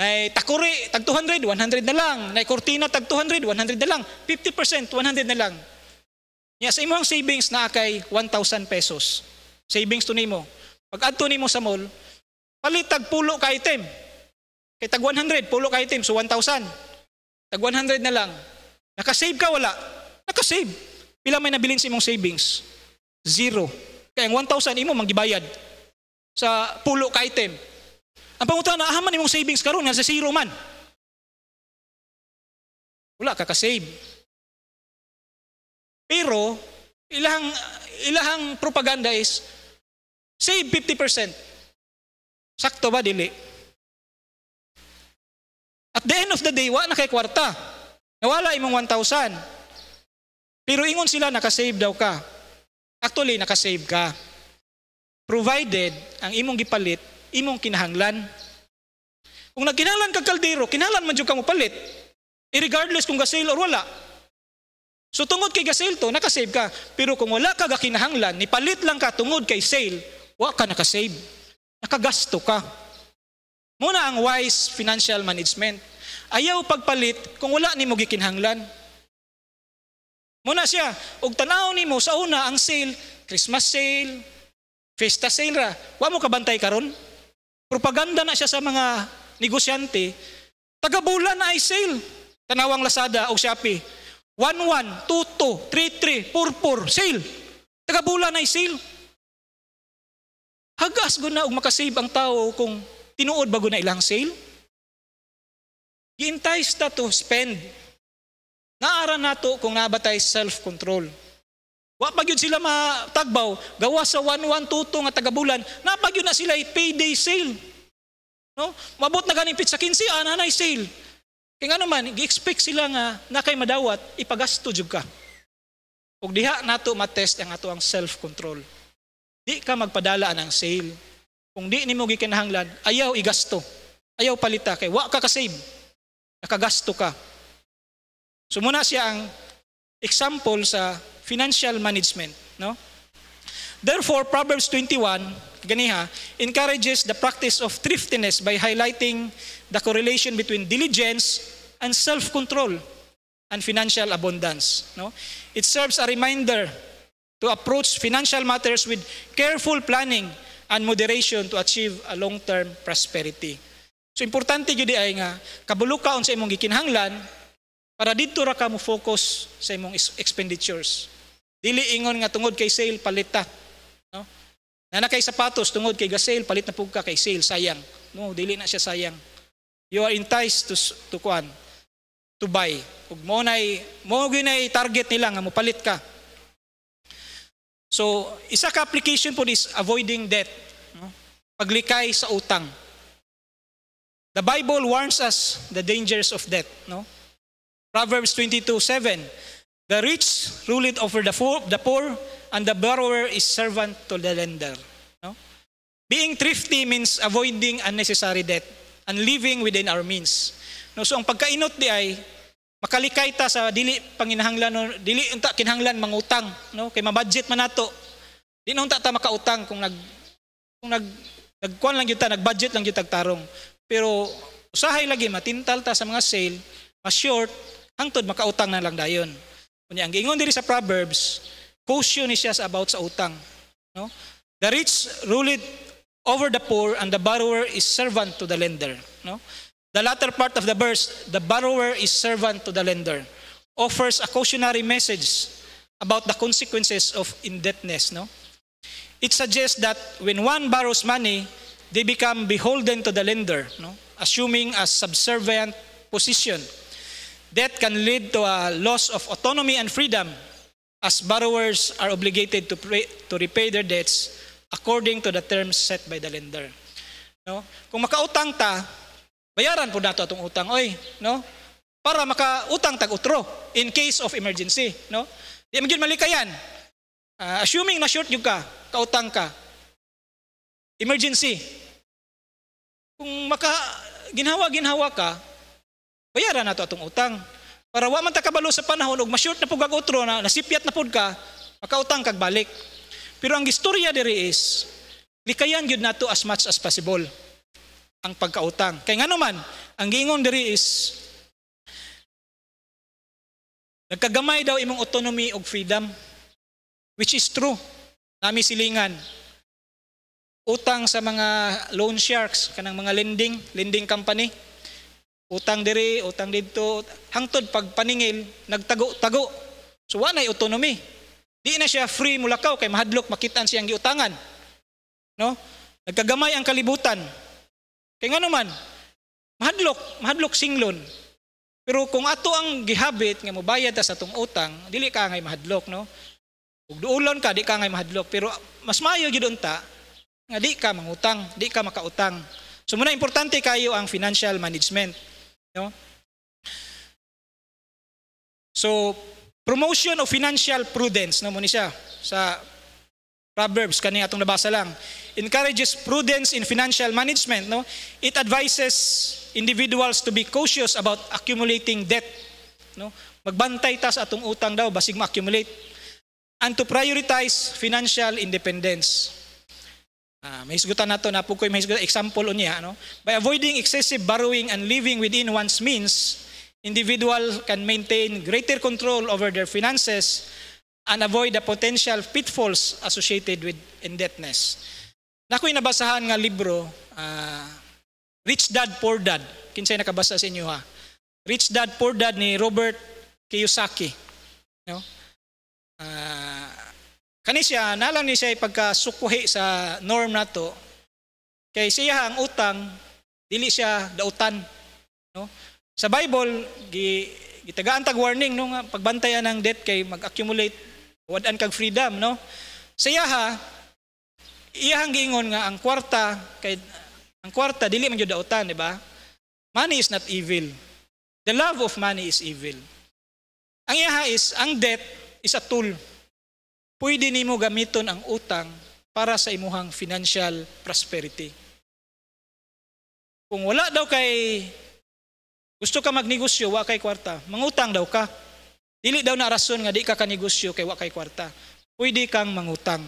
nay takuri tag 200, 100 na lang. Nay kortina tag 200, 100 na lang. 50%, 100 na lang. Nya yes, sa imong savings na kay 1,000 pesos. Savings to nimo. Pag adto nimo sa mall, palit tag pulo ka item. Kay tag 100 pulo ka item so 1,000. Tag 100 na lang. Nakasave ka wala? Nakasave. Pila may nabilin sa imong savings? Zero. Kaya ang 1,000 imo manggibayad sa pulo ka item. Ang pangutan na ahaman imong savings karon nga sa zero man. Wala ka ka-save. Pero ilang ilang propaganda is save 50%. Sakto ba dili? At the end of the day, wa na kay kwarta. Nawala imong 1,000. Pero ingon sila, nakasave daw ka. Actually, nakasave ka. Provided, ang imong gipalit, imong kinahanglan. Kung nagkinahanglan ka kaldero, kinahanglan man jud ka mo palit. Irregardless kung gasil or wala. So tungod kay gasil to, nakasave ka. Pero kung wala ka gakinahanglan, palit lang ka tungod kay sale, wa ka nakasave. Nakagasto ka. Muna ang wise financial management. Ayaw pagpalit kung wala ni mo gikinahanglan. Muna siya, ug tan-aw nimo sa una ang sale, Christmas sale, Fiesta sale ra. Wa mo kabantay karon. Propaganda na siya sa mga negosyante. Tagabulan na ay sale. Tanawang Lazada o Shopee. 11, 22, 33, 44, sale. Tagabulan na ay sale. Hagas gud na og makasave ang tao kung tinuod bago na ilang sale. Gintay sa to spend Naara nato kung nabatay self-control. Wa pag yun sila matagbaw, gawa sa 1122 nga tagabulan, napag yun na sila payday sale. No? Mabot na ganing pizza 15, ananay ah, sale. Kaya nga naman, i-expect sila nga na kay madawat, ipagasto jug ka. Kung diha nato matest ang ato ang self-control. Di ka magpadala ng sale. Kung di nimo gikinahanglan, ayaw igasto. Ayaw palita kay wa ka ka-save. Nakagasto ka. So muna siya ang example sa financial management, no? Therefore, Proverbs 21, ganiha, encourages the practice of thriftiness by highlighting the correlation between diligence and self-control and financial abundance, no? It serves a reminder to approach financial matters with careful planning and moderation to achieve a long-term prosperity. So importante gyud ay nga kabulukaon sa imong gikinhanglan para dito ra ka mo focus sa imong expenditures. Dili ingon nga tungod kay sale palita. No? Na kay sapatos tungod kay gasale palit na pug ka kay sale sayang. No, dili na siya sayang. You are enticed to to kuan to buy. Ug mo nay mo ginay target nila nga mopalit ka. So, isa ka application po is avoiding debt. No? Paglikay sa utang. The Bible warns us the dangers of debt, no? Proverbs 22:7. The rich ruleth over the poor, the poor, and the borrower is servant to the lender. No? Being thrifty means avoiding unnecessary debt and living within our means. No, so ang pagkainot di ay makalikay ta sa dili panginahanglan no, dili unta kinahanglan mangutang, no? Kay mabudget man nato. Di na unta ta makautang kung nag kung nag nagkuan lang gyud ta, nag-budget lang gyud tarong. Pero usahay lagi matintal ta sa mga sale, mas short Hangtod makautang na lang dayon. Kunya ang gingon diri sa Proverbs, caution ni siya about sa utang. No? The rich ruleth over the poor and the borrower is servant to the lender. No? The latter part of the verse, the borrower is servant to the lender, offers a cautionary message about the consequences of indebtedness. No? It suggests that when one borrows money, they become beholden to the lender, no? assuming a subservient position That can lead to a loss of autonomy and freedom as borrowers are obligated to, pay, to repay their debts according to the terms set by the lender. No? Kung makautang ta, bayaran po nato atong utang, oy, no? Para makautang tag utro in case of emergency, no? Di magin malikayan. Uh, ah, assuming na short jud ka, kautang ka. Emergency. Kung maka ginhawa ginhawa ka, Bayaran nato atong utang. Para wa man takabalo sa panahon og ma-short na pugag utro na nasipyat na pud ka, makautang kag balik. Pero ang istorya diri is likayan gyud nato as much as possible ang pagkautang. Kay ngano man, ang gingon diri is nagkagamay daw imong autonomy og freedom which is true. Nami silingan utang sa mga loan sharks kanang mga lending lending company Utang diri, utang didto, hangtod pag paningil, nagtago-tago. So wanay autonomy. Di na siya free mula kaw, kay mahadlok makitaan siyang giutangan. No? Nagkagamay ang kalibutan. Kay ngano man, mahadlok, mahadlok singlon. Pero kung ato ang gihabit nga mubayad ta sa atong utang, dili ka ngay mahadlok, no? Ug duulon ka, di ka ngay mahadlok, pero mas maayo gyud unta nga di ka mangutang, di ka makautang. So muna importante kayo ang financial management. No? So, promotion of financial prudence na mo ni siya sa Proverbs kani atong nabasa lang encourages prudence in financial management no it advises individuals to be cautious about accumulating debt no magbantay ta sa atong utang daw basig ma-accumulate and to prioritize financial independence Uh, may isgutan na to na po ko may isgutan. Example niya. ano? By avoiding excessive borrowing and living within one's means, individual can maintain greater control over their finances and avoid the potential pitfalls associated with indebtedness. Na Nako'y nabasahan nga libro, uh, Rich Dad Poor Dad. Kinsay nakabasa sa inyo ha. Rich Dad Poor Dad ni Robert Kiyosaki. No? Uh, Kani siya, nalang ni siya pagkasukuhi sa norm nato. Kay siya ang utang, dili siya dautan. No? Sa Bible, gi, gitagaan tag warning no nga pagbantayan ng debt kay mag-accumulate wadan kag freedom no. Siya ha iyang giingon nga ang kwarta kay ang kwarta dili man gyud dautan, di ba? Money is not evil. The love of money is evil. Ang iyaha is ang debt is a tool pwede nimo gamiton ang utang para sa imuhang financial prosperity. Kung wala daw kay gusto ka magnegosyo, wa kay kwarta, mangutang daw ka. Dili daw na rason nga di ka kanegosyo kay wa kay kwarta. Pwede kang mangutang.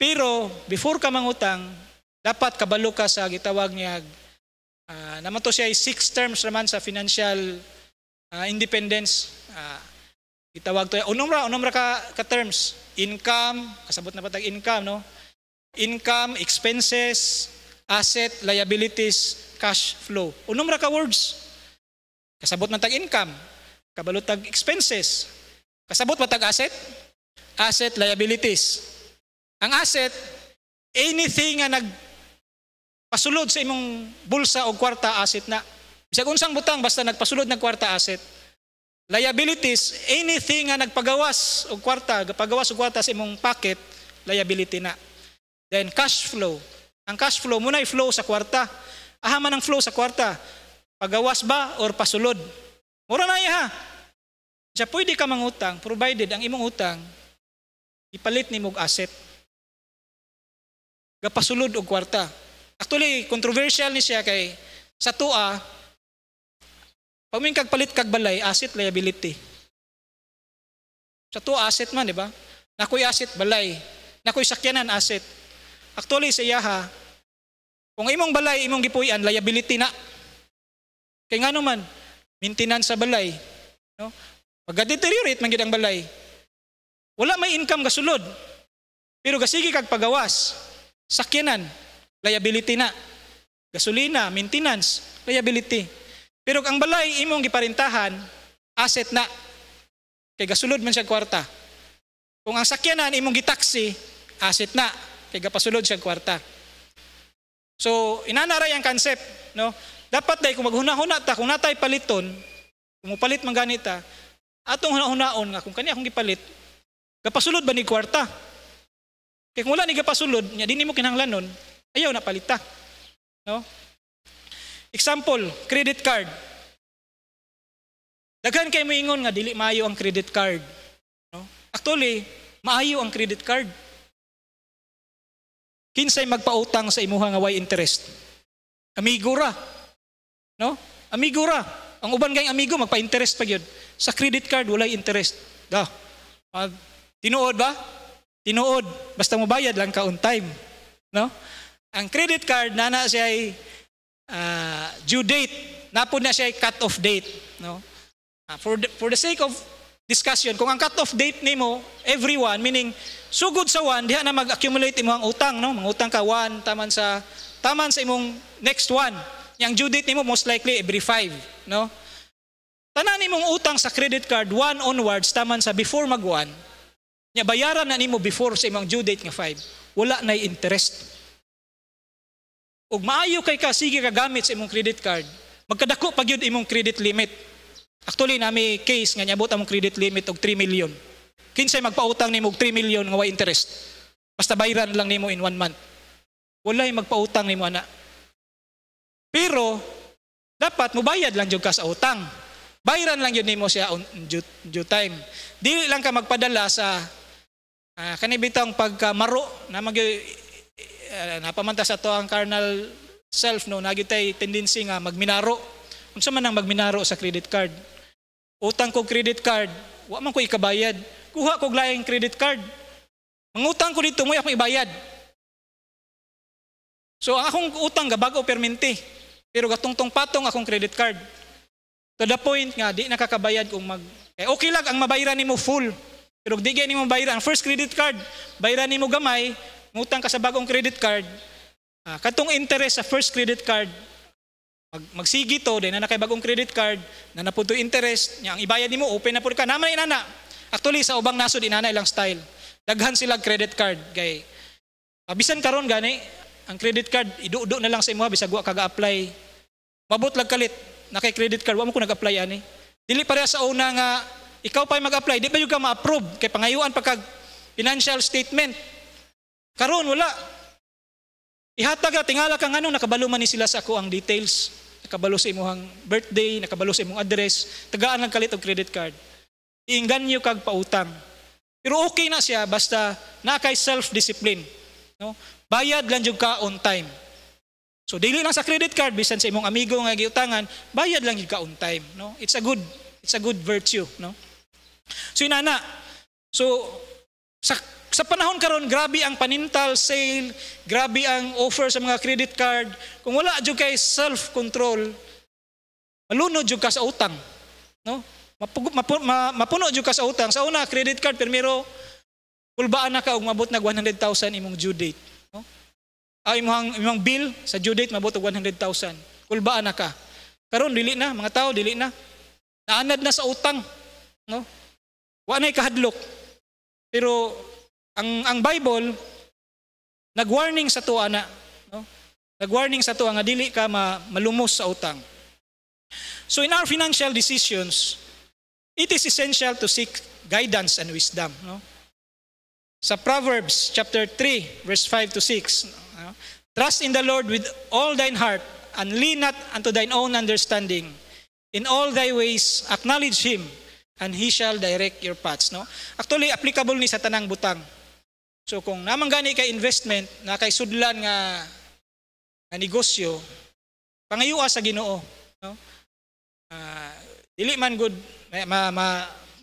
Pero before ka mangutang, dapat kabalo ka sa gitawag niya uh, naman to siya ay six terms naman sa financial uh, independence. Uh, Itawag to, unom ra, unom ra ka, ka terms. Income, kasabot na patag income, no? Income, expenses, asset, liabilities, cash flow. Unom ra ka words. Kasabot na tag income, kabalo tag expenses. Kasabot patag asset? Asset, liabilities. Ang asset, anything na nag pasulod sa imong bulsa o kwarta asset na. Bisag unsang butang basta nagpasulod ng kwarta asset. Liabilities, anything nga nagpagawas og kwarta, pagawas og kwarta sa imong pocket, liability na. Then cash flow. Ang cash flow muna i flow sa kwarta. Aha man ang flow sa kwarta. Pagawas ba or pasulod? Mura na iya. Siya pwede ka mangutang provided ang imong utang ipalit ni mog asset. Gapasulod og kwarta. Actually, controversial ni siya kay sa tua pag may kagpalit kagbalay, asset liability. Sa to asset man, di ba? Nakoy asset balay. Nakoy sakyanan asset. Actually sa yaha, kung imong balay imong gipuy-an liability na. Kay ngano man maintenance sa balay, no? Pag deteriorate man gid ang balay, wala may income kasulod. Pero gasigi kag pagawas, sakyanan liability na. Gasolina, maintenance, liability. Pero ang balay imong giparintahan, asset na. Kay gasulod man siya kwarta. Kung ang sakyanan imong gitaksi, asset na. Kay gapasulod siya kwarta. So, inanaray ang concept, no? Dapat dai kung maghuna-huna ta, kung natay paliton, kung mupalit man ganita, ta, atong hunahunaon nga kung kani akong gipalit, gapasulod ba ni kwarta? Kay kung wala ni gapasulod, nya dinhi mo kinahanglan nun, ayaw na palita. No? Example, credit card. Daghan kay moingon nga dili maayo ang credit card. No? Actually, maayo ang credit card. Kinsay magpautang sa imuha nga way interest. Amigo ra. No? Amigo ra. Ang uban kay amigo magpa-interest pa gyud. Sa credit card walay interest. Da. Uh, tinuod ba? Tinuod. Basta mo bayad lang ka on time. No? Ang credit card nana siya ay uh, due date. na po na siya cut-off date. No? Uh, for, the, for the sake of discussion, kung ang cut-off date nimo everyone, meaning, so good sa one, diha na mag-accumulate imo ang utang. No? Mga utang ka one, taman sa, taman sa imong next one. Yang due date nimo most likely every five. No? Tanan imong utang sa credit card, one onwards, taman sa before mag-one, niya bayaran na nimo before sa imong due date nga 5, wala na interest. Og maayo kay ka sige kagamit sa imong credit card, magkadako pag yun imong credit limit. Actually, nami case nga niabot among credit limit og 3 million. Kinsay magpautang nimo og 3 million nga wa interest. Basta bayran lang nimo in one month. Walay magpautang nimo ana. Pero dapat mubayad lang jud ka sa utang. Bayran lang yun nimo siya on due, due time. Di lang ka magpadala sa uh, ah, kanibitang pagkamaro na mag uh, eh, eh, napamantas ato ang carnal self no nagitay tendency nga magminaro unsa man ang magminaro sa credit card utang ko credit card wa man ko ikabayad kuha ko laing credit card mangutang ko dito mo ako ibayad so ang akong utang ga bag-o permente pero gatungtong patong akong credit card to the point nga di nakakabayad kung mag eh, okay lang ang mabayaran nimo full pero di gyud nimo bayaran first credit card bayaran nimo gamay Ngutang ka sa bagong credit card, uh, katong interest sa first credit card, mag, magsigi to, din na nakay bagong credit card, na napunto interest, niya ang ibayad nimo open na po ka. Naman inana. Actually, sa ubang nasod, inana ilang style. Daghan sila credit card. Kay, uh, bisan karon gani, ang credit card, idudo na lang sa imo, bisag wa kag apply Mabot lag kalit, nakay credit card, wa mo ko nag-apply ani. Dili pareha sa una nga, ikaw pa mag-apply, di pa yung ka ma-approve. Kay pangayuan pagka financial statement, Karon wala. Ihatag na tingala kang anong nakabalo man ni sila sa ako ang details. Nakabalo sa imong birthday, nakabalo sa imong address, tagaan lang kalit og credit card. Iinganyo kag pautang. Pero okay na siya basta na kay self-discipline. No? Bayad lang jud ka on time. So dili lang sa credit card bisan sa imong amigo nga giutangan, bayad lang jud ka on time, no? It's a good it's a good virtue, no? So inana. So sa sa panahon karon grabe ang panintal sale, grabe ang offer sa mga credit card. Kung wala jud kay self-control, malunod jud ka sa utang, no? Mapuno, mapuno jud ka sa utang. Sa una credit card primero kulbaan na ka og mabot nag 100,000 imong due date, no? Ah, imong imong bill sa due date mabot og 100,000. Kulbaan na ka. Karon dili na mga tao dili na. Naanad na sa utang, no? Wa nay kahadlok. Pero ang, ang Bible, nagwarning sa tuwa na, no? nagwarning sa tuwa nga dili ka ma, malumos sa utang. So in our financial decisions, it is essential to seek guidance and wisdom. No? Sa Proverbs chapter 3, verse 5 to 6, no? Trust in the Lord with all thine heart, and lean not unto thine own understanding. In all thy ways acknowledge Him, and He shall direct your paths. No? Actually, applicable ni sa tanang butang. So kung namang gani kay investment na kay sudlan nga, nga negosyo, pangayua sa Ginoo, no? Uh, dili man good ma, ma, ma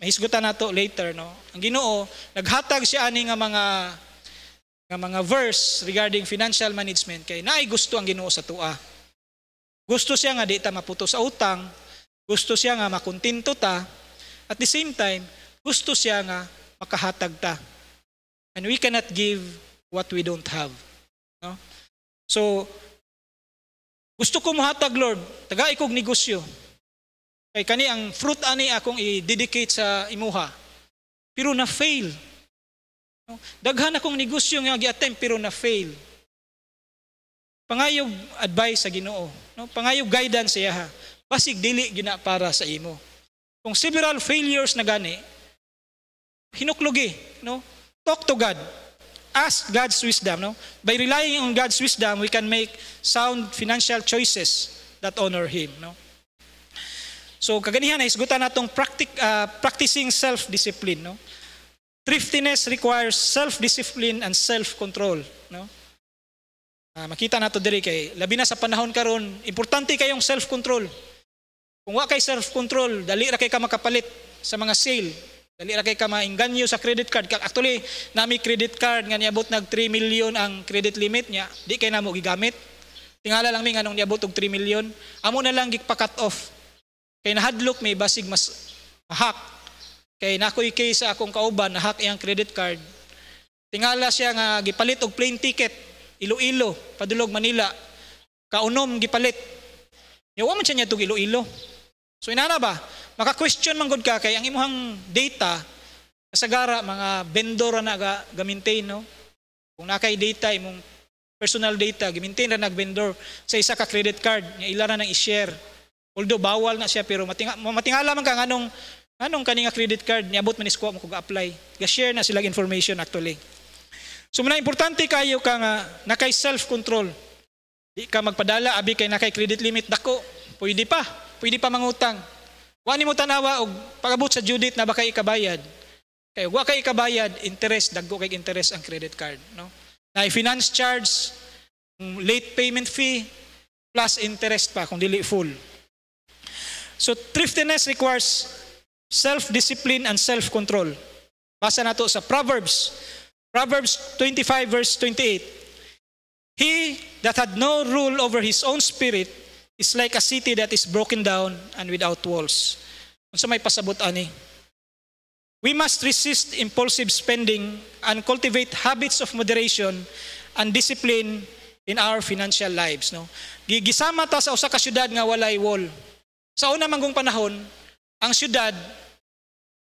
mahisgutan nato later, no? Ang Ginoo naghatag siya ani nga mga nga mga verse regarding financial management kay naay gusto ang Ginoo sa tua. Gusto siya nga di ta maputo sa utang, gusto siya nga makuntinto ta, at the same time, gusto siya nga makahatag ta And we cannot give what we don't have. No? So, gusto ko muhatag, Lord, taga ikog negosyo. Kay kani ang fruit ani akong i-dedicate sa imuha. Pero na-fail. No? Daghan akong negosyo nga gi-attempt pero na-fail. Pangayog advice sa Ginoo, no? Pangayog guidance iya ha. Basig dili gina para sa imo. Kung several failures na gani, hinuklogi, no? Talk to God. Ask God's wisdom. No? By relying on God's wisdom, we can make sound financial choices that honor Him. No? So kaganihan ay isgutan natong practic, uh, practicing self-discipline. No? Thriftiness requires self-discipline and self-control. No? Uh, makita nato diri kay labi na sa panahon karon importante kayong self-control. Kung wa kay self-control, dali ra kay ka makapalit sa mga sale, Dali ra kay ka mainganyo sa credit card. actually, nami credit card nga niabot nag 3 million ang credit limit niya, di kay namo gigamit. Tingala lang mi nganong niabot og 3 million. Amo na lang gigpa-cut off. Kay nahadlok may basig mas hack. Kay nakoy case sa akong kauban na hack iyang credit card. Tingala siya nga gipalit og plane ticket Iloilo, padulog Manila. Kaunom gipalit. Yawa man siya niya tug Iloilo. So inana ba, maka-question man gud ka kay ang imuhang data kasagara mga vendor na ga, ga-maintain no. Kung nakay data imong personal data gi-maintain ra nag-vendor sa isa ka credit card nga ila na nang i-share. Although bawal na siya pero matinga matingala man ka nganong anong kaninga credit card niabot man isko mo kog apply. Ga-share na sila information actually. So muna importante kayo ka nga nakay self-control. Di ka magpadala abi kay nakay credit limit dako. Pwede pa pwede pa mangutang. Wani mo tanawa og pagabot sa due na ba kay ikabayad. Kay wa kay ikabayad, interest dagko kay interest ang credit card, no? Na finance charge, late payment fee plus interest pa kung dili full. So thriftiness requires self-discipline and self-control. Basa nato sa Proverbs. Proverbs 25 verse 28. He that had no rule over his own spirit is like a city that is broken down and without walls. Unsa may pasabot ani? We must resist impulsive spending and cultivate habits of moderation and discipline in our financial lives, no? Gigisama ta sa usa ka syudad nga walay wall. Sa una manggong panahon, ang syudad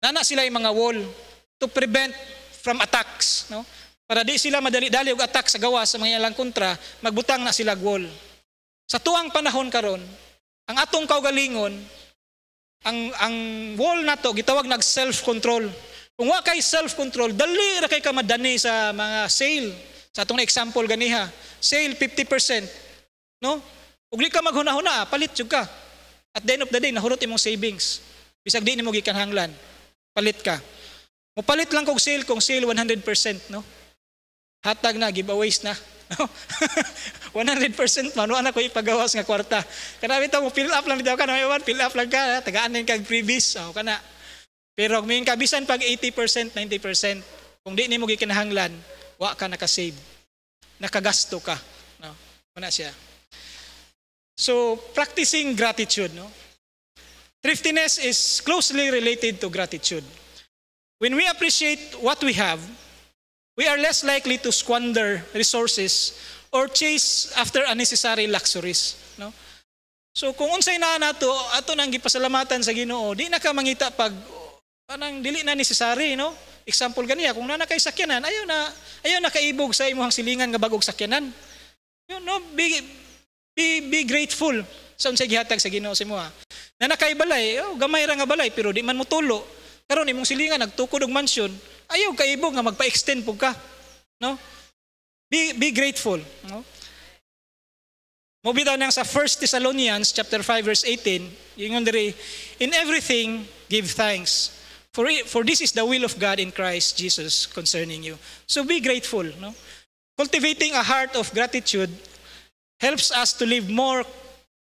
nana sila yung mga wall to prevent from attacks, no? Para di sila madali-dali og attack sa gawa sa mga ilang kontra, magbutang na sila wall. Sa tuang panahon karon, ang atong kaugalingon, ang ang wall nato gitawag nag self-control. Kung wa kay self-control, dali ra kay ka madani sa mga sale. Sa atong example ganiha, sale 50%, no? Ug ka maghunahuna, palit jud ka. At the end of the day, nahurot imong savings. Bisag di nimo gikan hanglan, palit ka. Mupalit lang kog sale kung sale 100%, no? Hatag na, giveaways na. 100% man, wala ko ipagawas nga kwarta. Kanami ito, fill up lang bitaw ka na may fill up lang ka, tagaanin kag previous, oh, kana. Pero may kabisan pag 80%, 90%, kung di ni mo gikinahanglan, wa ka nakasave. Nakagasto ka. No? Una siya. So, practicing gratitude. No? Thriftiness is closely related to gratitude. When we appreciate what we have, We are less likely to squander resources or chase after unnecessary luxuries. No? So kung unsay na nato, ato nang gipasalamatan sa Ginoo, di na ka mangita pag kanang dili na necessary, no? Example ganiya, kung nana kay sakyanan, ayaw na ayaw na kaibog sa imong silingan nga bagog sakyanan. You know, be, be, be grateful sa unsay gihatag sa Ginoo sa imo. Na nakay balay, oh, gamay ra nga balay pero di man mo tulo. Karon imong silingan nagtukod og mansion, Ayaw kaibo nga magpa-extend po ka. No? Be, be grateful. No? Mobitaw nang sa 1 Thessalonians chapter 5 verse 18, yun diri, in everything give thanks. For, for this is the will of God in Christ Jesus concerning you. So be grateful. No? Cultivating a heart of gratitude helps us to live more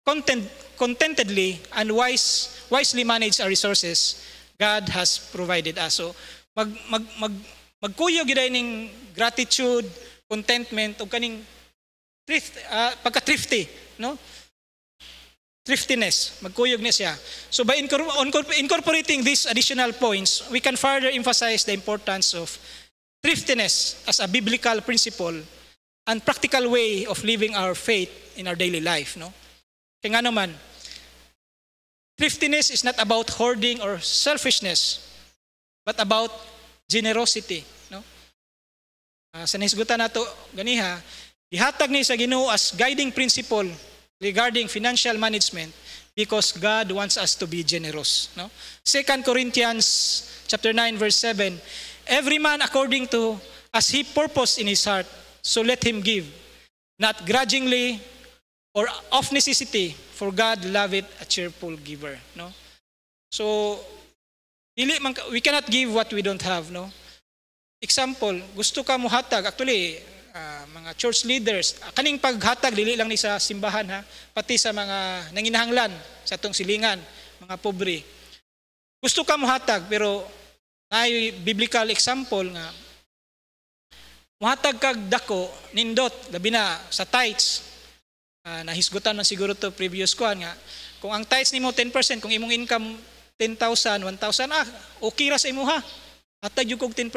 content, contentedly and wise, wisely manage our resources God has provided us. So mag mag mag magkuyo gid ning gratitude, contentment og kaning thrift uh, pagka thrifty, no? Thriftiness, magkuyog na siya. So by incorporating these additional points, we can further emphasize the importance of thriftiness as a biblical principle and practical way of living our faith in our daily life, no? Kaya nga naman, thriftiness is not about hoarding or selfishness, but about generosity. No? Uh, sa nahisgutan nato ganiha, ihatag ni sa Ginoo as guiding principle regarding financial management because God wants us to be generous. No? 2 Corinthians chapter 9 verse 7, Every man according to as he purposed in his heart, so let him give, not grudgingly or of necessity, for God loveth a cheerful giver. No? So, Dili man we cannot give what we don't have, no? Example, gusto ka muhatag, actually uh, mga church leaders, ah, kaning paghatag dili lang ni sa simbahan ha, pati sa mga nanginahanglan sa atong silingan, mga pobre. Gusto ka muhatag pero ay biblical example nga muhatag kag dako nindot labi na sa tithes uh, ah, nahisgutan man siguro to previous kuan nga kung ang tithes nimo 10% kung imong income 10,000, 1,000, ah, okay ra sa imo ha. Atay jud kog 10%.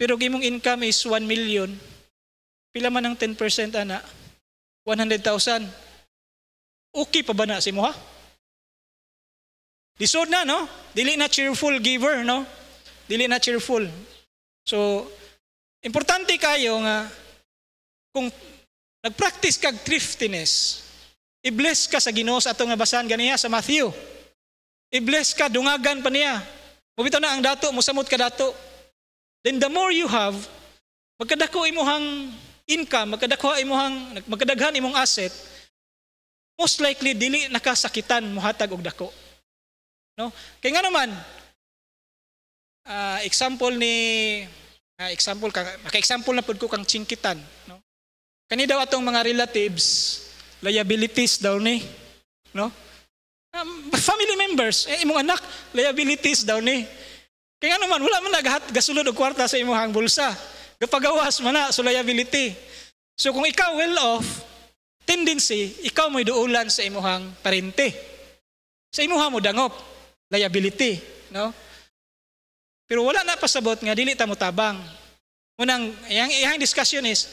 Pero gimong income is 1 million. Pila man ang 10% ana? 100,000. Okay pa ba na sa imo ha? Lisod na, no? Dili na cheerful giver, no? Dili na cheerful. So, importante kayo nga kung nag-practice kag thriftiness, i-bless ka sa Ginoo sa atong nga basahan ganiya sa Matthew I-bless ka, dungagan pa niya. Mubito na ang dato, musamot ka dato. Then the more you have, magkadako imuhang income, magkadako imuhang, magkadaghan imong asset, most likely dili nakasakitan muhatag og dako. No? Kay nga naman, uh, example ni uh, example ka maka-example na pud ko kang chingkitan, no? Kani daw atong mga relatives liabilities daw ni, no? Um, family members, eh, imong anak, liabilities daw ni. Kaya nga naman, wala man naghat gasulod og kwarta sa imong bulsa. Gapagawas man na, so liability. So kung ikaw well off, tendency, ikaw mo'y duulan sa imuhang parente. Sa imuha mo dangop, liability. No? Pero wala na pasabot nga, dili ta mo tabang. Unang, iyang, iyang discussion is,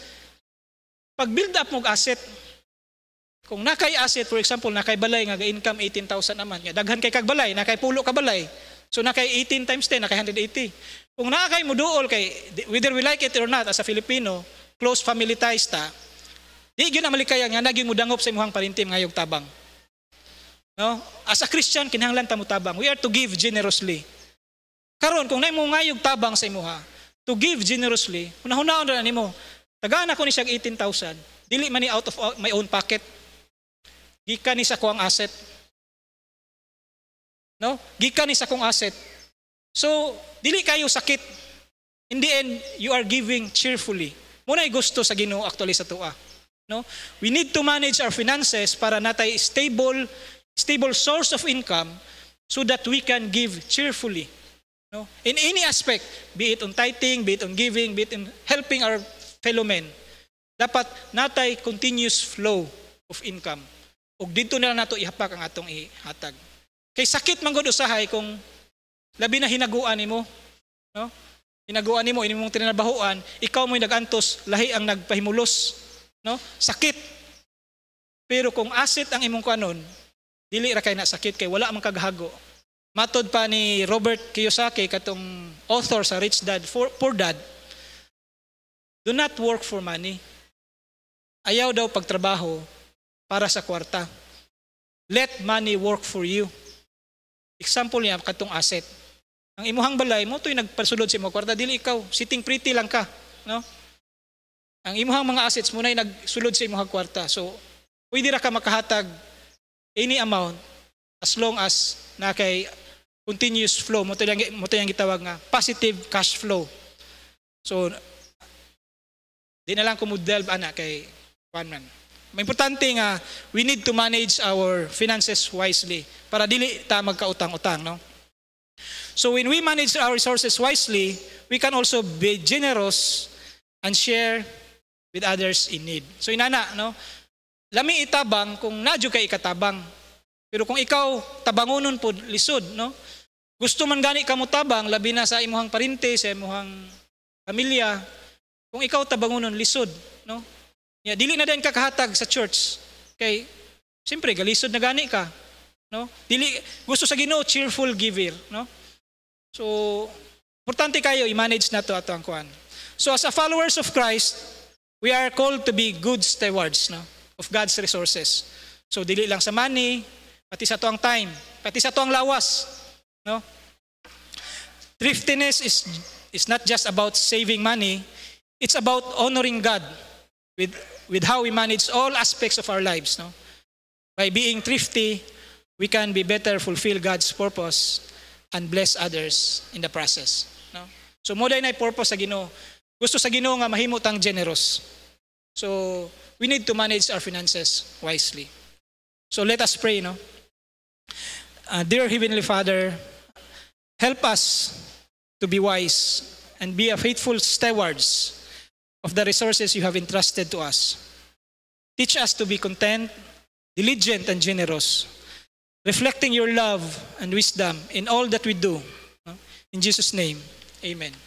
pag build up mo asset, kung nakay asset, for example, nakay balay nga income 18,000 naman, nga daghan kay kag balay, nakay pulo ka balay. So nakay 18 times 10, nakay 180. Kung nakay mo kay whether we like it or not as a Filipino, close family ties ta. Di gyud na malikaya nga naging mudangop sa imong parintim ngayong tabang. No? As a Christian kinahanglan ta tabang. We are to give generously. Karon kung nay mo ngayog tabang sa imuha, to give generously, unahunahon na nimo. tagaan ako ni siya 18,000. Dili man ni out of my own pocket. Gikan is ako ang asset. No? Gikan is akong asset. So, dili kayo sakit. In the end, you are giving cheerfully. Muna'y gusto sa Ginoo actually sa tuwa. No? We need to manage our finances para natay stable stable source of income so that we can give cheerfully. No? In any aspect, be it on tithing, be it on giving, be it in helping our fellow men. Dapat natay continuous flow of income ug dito nila nato ihapak ang atong ihatag. Kay sakit man gud usahay kung labi na hinaguan nimo, no? Hinaguan nimo inimong tinabahuan, ikaw mo'y nagantos, lahi ang nagpahimulos, no? Sakit. Pero kung asit ang imong kanon, dili ra kay na sakit kay wala man kaghago. Matod pa ni Robert Kiyosaki katong author sa Rich Dad Poor Dad, do not work for money. Ayaw daw pagtrabaho para sa kwarta. Let money work for you. Example niya, katong asset. Ang imuhang balay mo, to'y nagpasulod sa imong kwarta, dili ikaw, sitting pretty lang ka. No? Ang imuhang mga assets mo na'y nagsulod sa imong kwarta. So, pwede ra ka makahatag any amount as long as na kay continuous flow, mo to yung, mo to yung gitawag nga, positive cash flow. So, di na lang ko mo delve, ana, kay Juan man. Importante nga, we need to manage our finances wisely para dili ta magkautang-utang, no? So when we manage our resources wisely, we can also be generous and share with others in need. So inana, no? Lami itabang kung nadyo kay ikatabang. Pero kung ikaw tabangonon pod lisod, no? Gusto man gani ka mo tabang labi na sa imuhang parinte, sa imuhang pamilya, kung ikaw tabangonon lisod, no? Yeah, dili na din kakahatag sa church. Okay? siyempre galisod na gani ka, no? Dili gusto sa Ginoo cheerful giver, no? So importante kayo i-manage nato ato ang kuan. So as a followers of Christ, we are called to be good stewards, no? Of God's resources. So dili lang sa money, pati sa to time, pati sa to lawas, no? Thriftiness is is not just about saving money, it's about honoring God with, with how we manage all aspects of our lives. No? By being thrifty, we can be better fulfill God's purpose and bless others in the process. No? So mo na purpose sa Ginoo. Gusto sa Ginoo nga mahimo tang generous. So we need to manage our finances wisely. So let us pray, no? Uh, dear Heavenly Father, help us to be wise and be a faithful stewards of the resources you have entrusted to us. Teach us to be content, diligent, and generous, reflecting your love and wisdom in all that we do. In Jesus' name, amen.